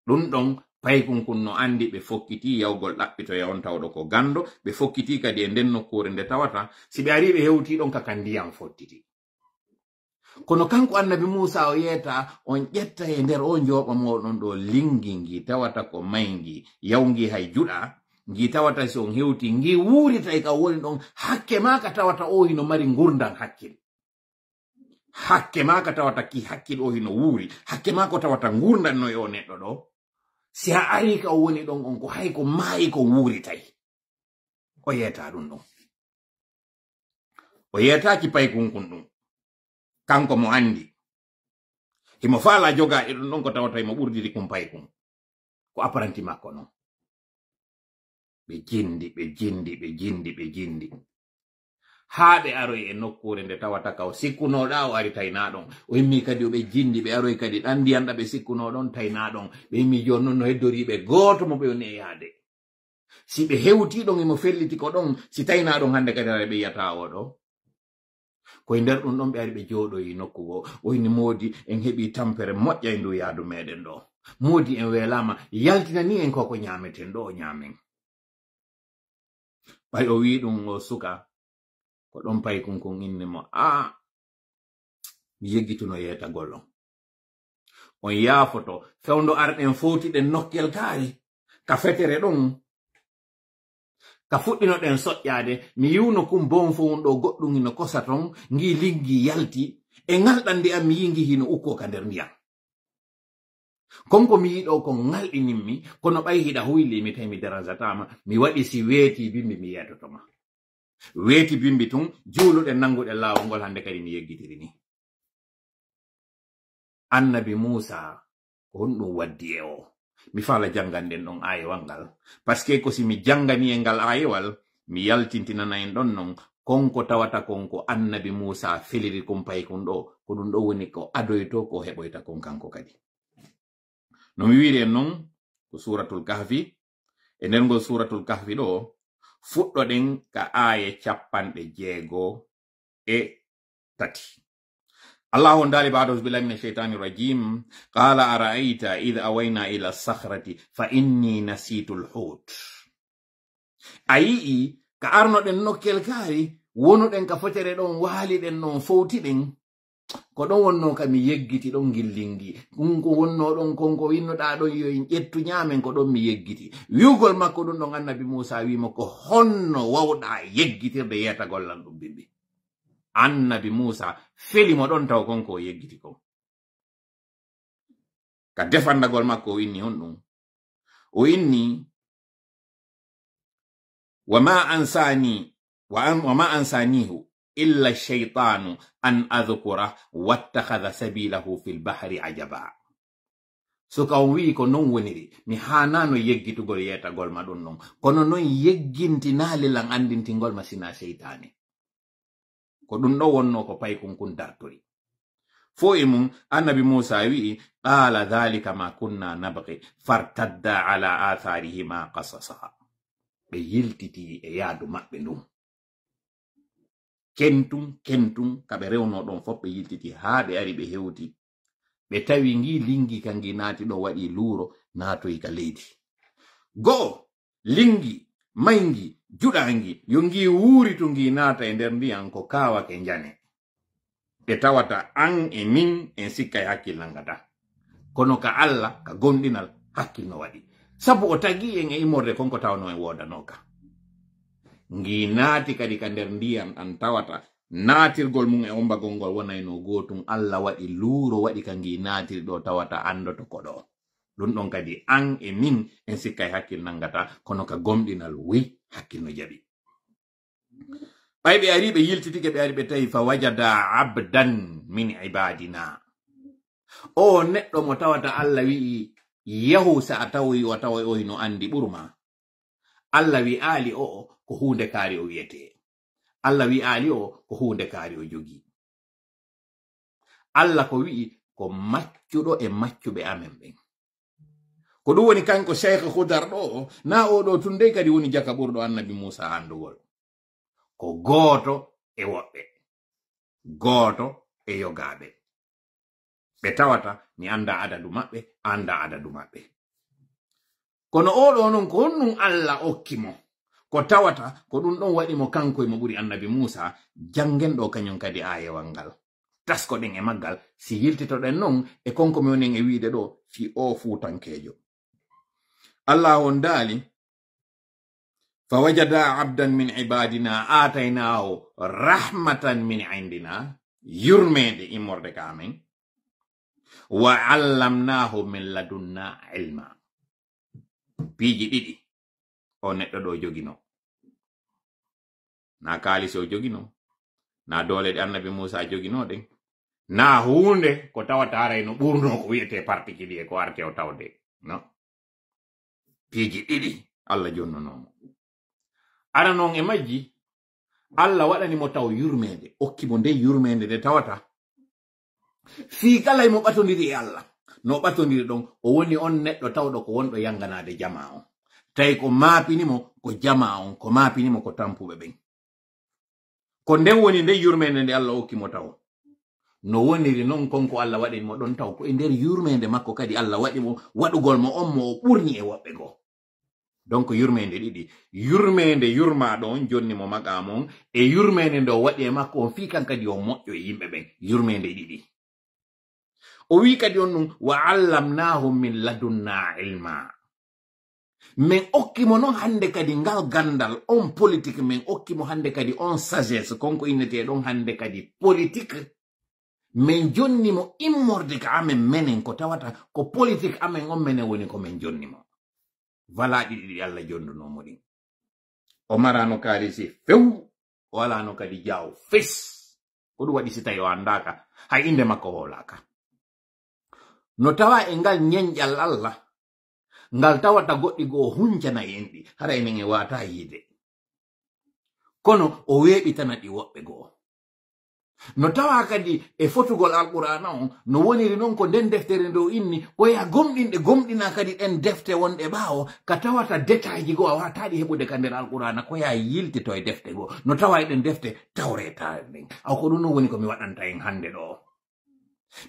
ɗum ɗon paykunkun no andi ɓe fokkiti yawgol ɗaɓɓito yawon tawɗo ko gando ɓe fokkiti kadi e nden nokkure nde tawata si ɓe ari ɓe hewti ɗon kaka ndiyam fottiti kono kanko annabi musa o yeta on ƴetta e nder o njoɓa moɗon ɗo lingi ngi tawata ko maygi yawngi hay juɗa ngi tawata si on hewti ngi wuurita e ka woni ɗon hakke maka tawata o hino mari ngurdan hakkil hakkemaka tawata ki hakkilɗo hino wuuri hakkemako tawata gurdan no neɗɗo ɗo si a ari ka o woni ɗon on ko hay ko maayi ko wuuri tayi o yeta ɗum ɗon o yetaki paykunkun ɗum kanko mo andi himo fala joga e ɗum ɗon ko tawata himo ɓurdiri kum paykun ko apparanti makko non ɓe jindi ɓe jindi ɓe jindi ɓe jindi haa ɓe aroy e nokkure nde tawata kaw o sikkunoɗa o ari taynaɗon o yimmi kadi oɓe jindi ɓe aroy kadi ɗan ndiyanɗa ɓe sikkunoɗon taynaɗon ɓe yimmi joni noon no heddoriɓe goto mo ɓe woni e yaade si ɓe hewti ɗon emo felliti ko ɗon si taynaɗon hande kadi ara ɓe yiyata oɗo koye nder ɗum ɗon ɓe ari ɓe joɗoyi nokku go oyni moodi en heɓi tampere moƴƴa e ndu yaadu meɗen ɗo moodi en welama yaltinani en koko ñameten ɗo o ñamen ɓay o wi ɗum o suka ko ɗon pay kon inni mo aa ah, yegituno yeetagol on on yaafoto fewndo arɗen fowtiɗen nokkel kaari ka fetere ɗon ka fuɗɗinoɗen soƴƴaade mi yiwno kum bon fowun ɗo goɗɗum ino kosa ton ngi liggi yalti e ŋalɗan nde am mi yi hino ukko ka nder ndiyam konko mi yiɗo kon ŋalɗininmi kono ɓay hiɗa huylimi tawi mi dérangé mi waɗi si weeti bimbi mi yeetotoma weeti bimbi tun juuluɗe nanguɗe laawol ngol hannde kadi ni yeggitiri ni annabi musa ko honɗum waddi e o mi fala janganɗen ɗon ayewal ngal par ce que ko si mi jangani e ngal ayewal mi yaltintinana en ɗon non konko tawata kon ko annabi musa feliri kon pay ɗo ko ɗum ɗo woni ko adoyto ko heɓoyta kon kanko kadi no mi wiri en non ko suratul kahfi e nder ngol suratul kahfi ɗo fuɗɗoɗen ka aaya cappanɗe jeego e tati allah hondali baado bilamina cheitani rajim qala araita ida awayna ila sahrati fa inni nasitu lhut a yi'i ka arnoɗen nokkel kaari wonuɗen ka focere ɗon waaliɗen non fowtiɗen ko ɗon wonno kam mi yeggiti ɗon gillingi ɗum ko wonno ɗon konko winnoɗa ɗon yo en ƴettu ñaamen ko ɗon mi yeggiti wiwgol makko ɗum ɗon annabi musa wimo ko honno wawɗa yeggitirde yetagollan ɗum bimbi annabi musa felimo ɗon taw konko o yeggiti kon ka defandagol makko o inni on ɗum o inni wama ansani wama ansanihu illa shaitanu an adhkura wattakhadha sabilahu fil bahri ajaba so kan wi ko non woniri mi hanano yeggitugol yetagol ma ɗum non kono non yeggintinali lan andintingol ma sina seytani ko ɗum ɗo wonno ko kun dartori fo e mum annabi musa wi'i qala dhalika ma kunna nabgi fartadda ala atharihima kasasa ɓe yiltiti e yaadu maɓɓe ndum kentum kentum ka rewno ɗon fof ɓe yiltiti haa ɓe ari ɓe hewti ɓe tawi ngi lingi kangi naati ɗon waɗi luuro naatoyi e ka leydi go'o lingi mayngi juɗangi yo ngi wuuri to ngi naata e nder ndiyan ko kaawake njane ɓe tawata an e min en sikka e hakkillangata kono ka allah ka gonɗinal no waɗi sabu o tagi en e imorde konko tawno en wodanoka ngi nati kadi kander ndiyam an tawata natirgol mum e ombagol ngol no gotum allah waɗi luuro waɗi ka ngi natir do tawata andoto ko ɗo ɗum ɗon kadi an e min en sikkay hakkil nangata kono ka gomɗinal wey hakkilno jaɓi ɓay ɓe ari ɓe yiltitike ɓe ari ɓe tawi fa wajada abdan min ibadina o neɗɗo mo tawata allah wi'i yahu sa a tawi o tawoy o hino andi ɓurma allah wi'aali o ko hunde kaari o wiyete allah wi'aali o ko hunde kaari o jogi allah ko wi'i ko maccuɗo e maccuɓe amen ɓen ko ɗum woni kanko cheikh hudar ɗo na oɗo tun dey kadi woni jaka ɓurɗo annabi musa anduwol ko gooto e woɓɓe gooto e yogaɓe ɓe tawata mi anda adadu maɓɓe anda adadu maɓɓe kono oɗo non ko honɗum allah okki mo ko tawata ko ɗum ɗon waɗi mo kanko e mo ɓuri annabi musa jangen ɗo kañum kadi ayewal ngal taskoɗen e maggal si yiltitoɗen non e konko mi onen e wiide ɗo fi o fuutankejo allah on daali fa wajada abdan min ibadina ataynao rahmatan min indina yurmede immorde e kamen wa allamnahu min ladunna ilma piiji ɗiɗi o neɗɗo ɗo joginoo na kaalis o jogino na dole de annabi musa jogino de na hunde ko tawata ara no burno ko wiyete partikili e ko arte o tawde no piji piiji alla jonno no ara non e majji allah mo taw yurmede okkimo de yurmede de tawata fi kala mo ɓatodiri e alla no ɓatodiri don o woni on neɗɗo tawdo ko wondo yanganade jamaa on tay ko mo ko jamaa on ko mo ko tampube ben ko nden woni nde yurmede nde allah hokkimo taw no woniri non konko allah waɗini mo ɗon taw ko e nder yurmede makko kadi allah waɗimo waɗugol mo on mo o ɓurni e woɓɓe goo donc yurmede ɗiɗi yurmede yurmaɗo on jonni mo maga mon e yurmede nde o waɗi e makko on fi kan kadi o moƴƴo e yimɓe ɓen yurmede ɗiɗi o wi kadi on ɗum wa allamnahum min ladunna ilma min okkimo noon hande kadi ngal gandal on politique min okkimo hande kadi on sagesse konko innete ɗon hande kadi politique min jonnimo immorde ka amen menen ko tawata ko politique amen on menen woni ko min jonnimo wala ɗiɗi ɗi allah jondunomo ɗin o marano kaalisi few o walano kadi jaw fes ko ɗum waɗi si tawi o anndaka hay inde makko holaka no tawa e ngal ñenƴal allah ngal tawata goɗɗi goo huncana en ɗi haray min e wata yiide kono o weeɓitana ɗi woɓɓe goo no tawa kadi e fotugol alqur'ana on no woniri noon ko nden deftere dow inni ko koya gomɗinɗe gomɗina kadi ɗen defte wonɗe ɓawo ka tawata ji goo a wataɗi heɓude ka nder alqur'ana ko koya yiltito e defte goo no tawa eɗen defte tawreta ɗen aw ko ɗum non woni komi waɗanta en hannde ɗo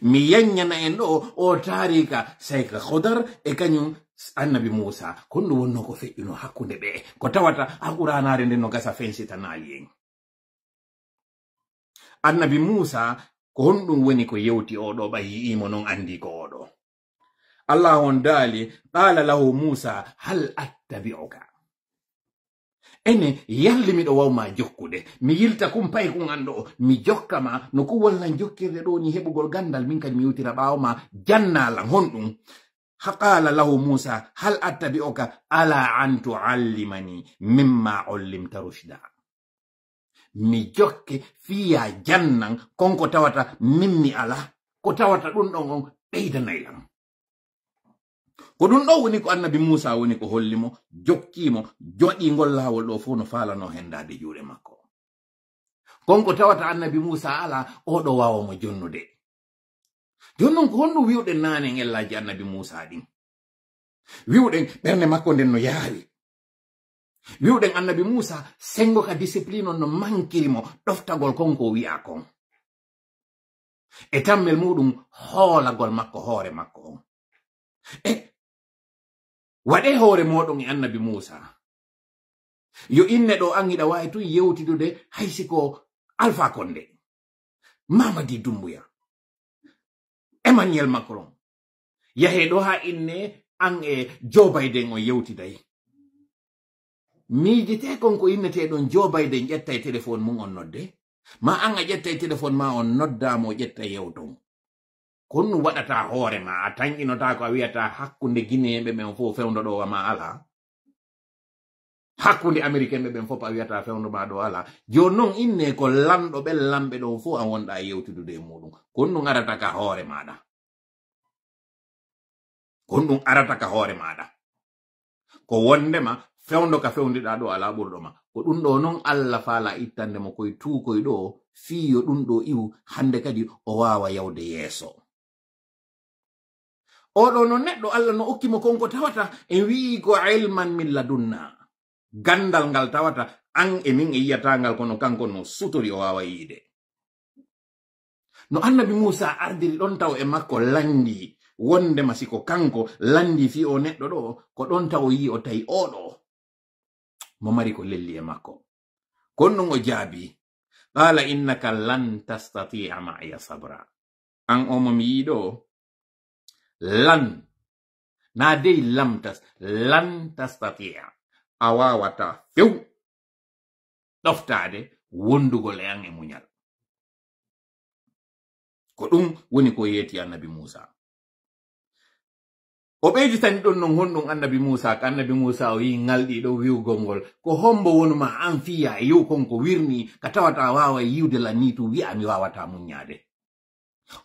mi yanyana en ɗo o tarika sayka hodar e kañum annabi musa kon ɗum wonno ko feƴƴuno hakkunde ɓe ko tawata alquranare nden no gasa fensitanaali en annabi musa ko honɗum woni ko yewti oɗo yi'imo non andi ko oɗo allah on daali ɓaala lahu musa hal attabi'uka ene yalli miɗo wawma jokkude mi yilta kum pay kun an ɗo mi jokkama no kum wonlan jokkirde ɗo ni heɓugol gandal min kadi mi yutira ɓawo ma jannalan honɗum Hakala lahu musa hal attabi'uka ala an tuallimani mimma ullimta rushda mi jokke fiya jannan konko tawata mimmi ala ko tawata ɗum ɗon on ɓeydanaylan ko ɗum ɗo woni ko annabi musa woni ko hollimo jokkimo joɗingol lawol ɗo fuu no falano hendade juuɗe makko konko tawata annabi musa ala oɗo wawo mo jonnude joni noon ko honno wiwɗe naane ngellaji annabi moussa ɗin wiwɗen ɓernde makko nden no yaawi wiwɗen annabi moussa sengo ka discipline on no mankirimo ɗoftagol kon ko wi'a kon e tammel muɗum hoolagol makko hoore makko on e waɗe hoore moɗon e annabi moussa yo inne ɗo an iɗa wawi tun yewtidude haysi ko alpha konde mama di dumbuya emmanuel macron yahe ɗo ha inne ang e joe biden on yewtidayi miijetekon ko don joe biden ƴettay telefon mum on nodde ma anga a ƴettay telefon ma on noddamo ƴetta yewton kon waɗata hoorema a tanƴinota ko a wiyata hakkunde guineɓe men fo fewdoɗowa ma ala hakkunde américaine ɓe ɓen fof a wiyata fewnoma ɗo ala joni noon inne ko lamɗo ɓen lamɓe ɗo fo a wonɗa e yewtidude e muɗum kon ɗum arata ka hoore maɗa kon ɗum arata ka hoore maɗa ko wondema fewdo ka fewdiɗa ɗo ala ɓurɗoma ko ɗum ɗo noon allah fala ittandemo koye tuukoye ɗo fiyo ɗum ɗo iwu hande kadi o wawa yawde yeeso oɗo no neɗɗo allah no hokkimo konko tawata en wi'i ko ilman min ladunna gandal ngal tawata an e min e ngal kono kanko no sutori o wawa yiide no annabi musa ardiri ɗon taw e makko landi wonde masiko kanko landi fi o neɗɗo ɗo ko ɗon taw yi o tawi oɗo mo mari ko lelli e makko kon non o jaabi qala innaka lan tastatia maya sabra an o mi yiɗo lan na dei lamtas lan tastatia a wawata few ɗoftaade wondugo leyan e muñal ko ɗum woni ko yeeti annabi musa o ɓeejitani ɗon non honɗum annabi musa ko annabi musa o yi ngalɗi ɗo wiwgol ngol ko hombo wonuma an fiya e yow konko wirni ka tawata wawa yiwde lanni tu wi'a mi wawata muññade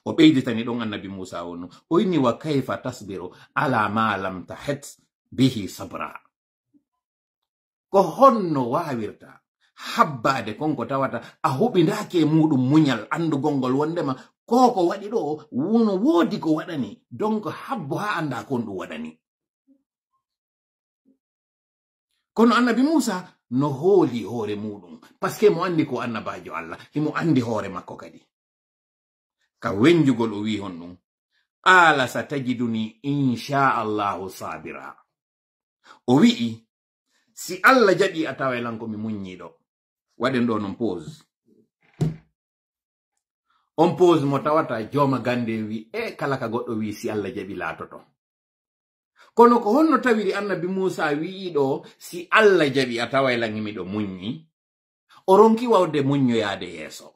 o ɓeyditani ɗon annabi musa wonno o yini wa kayfa tasbiru ala ma lam tahet bihi sabra ko honno wawirta habbade konko tawata a huɓidaki e muɗum muñal andu gongol wondema ko ko waɗi ɗo wono woodi ko waɗani donc habbo ha anda kon ɗum waɗani kono annabi musa no hooli hoore muɗum paske mo andi ko annabajo allah himo andi hoore makko kadi ka wenjugol o wi hon ɗum qala satajiduni inchallahu sabira o wi'i si allah jaɓi a tawalan e ko mi munñiɗo waɗen ɗon on pose on pose mo tawata joma gande wi e kala ka goɗɗo wi si allah jaɓi laatoto kono ko honno tawiri annabi musa wi'iɗo si allah jaɓi a tawalanimiɗo e munñi o ronki wawde munñoyaade yeeso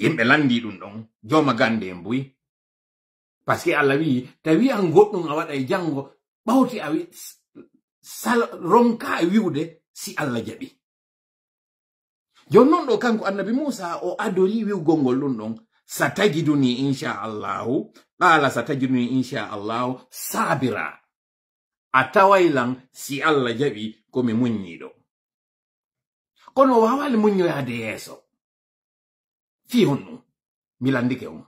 yimɓe landi ɗum ɗon joma gande en buyi par ce que allah wi'i tawi an goɗɗum a waɗa e janngo ɓawti awi sal ronka e wiwde si allah jaɓi jonnon do ɗo kanko annabi musa o adori wiwgol ngol ɗum ɗon sa tajiduni inchallahu qala sa tajiduni sabira atawailan si allah jaɓi komi munyiɗo kono wawal wawali munyoyade yeeso fi hon milandike on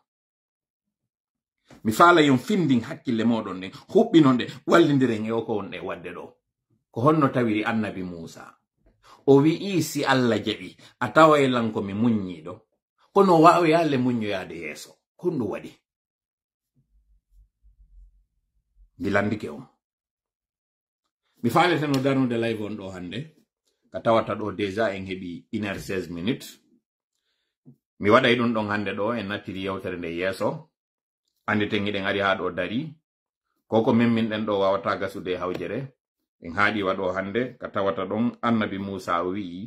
mi faala yon findin hakkille moɗon nden huɓɓinon nde wallidiren e o ko wonɗe wadde ɗo ko honno tawiri annabi musa o wi'i si allah jaɓi a tawayelan ko mi munyiɗo kono wawoyalle munyoyade yeeso kon ɗum waɗi ndi landike on mi faalete no darnude live on ɗo hannde ka tawata ɗo déjà en heɓi une 16 minutes mi waɗay ɗum ɗon hannde ɗo en nattiri yewtere nde yeeso annditen eɗen ari haa ɗo dari ko ko min minɗen ɗo wawata gasude hawjere en haaɗi waɗo hannde ka tawata ɗon annabi musa o wi'i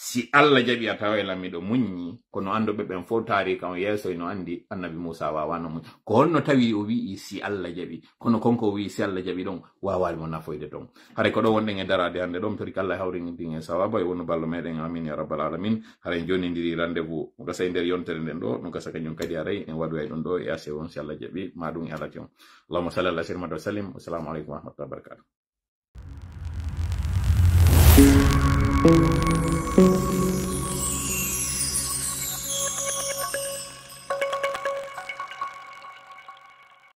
si allah jaɓi a tawa lamiɗo muñi kono andoɓe ɓen fof taari kan yeeso ino andi annabi musa wawano muñ ko honno tawi o wi'i si allah jaɓi kono konko o wi'i si allah jaɓi ɗon wawali mo nafoyde ton haray ko ɗo wonɗen e darade hannde ɗon tori ko allah hawrinidin e sawaba e woni ballo meɗen amin ya rabbal alamin haray jonidiri rendez vous no gasa e nder yontere nden ɗo no gasa kañum kadi haray en waɗoya ɗum ɗo e asia on si allah jaɓi ma ɗum e alati on allahuma salli ala sirmad wa sallim wassalamu aleykum warahmatullah wabarakatuh Thank you.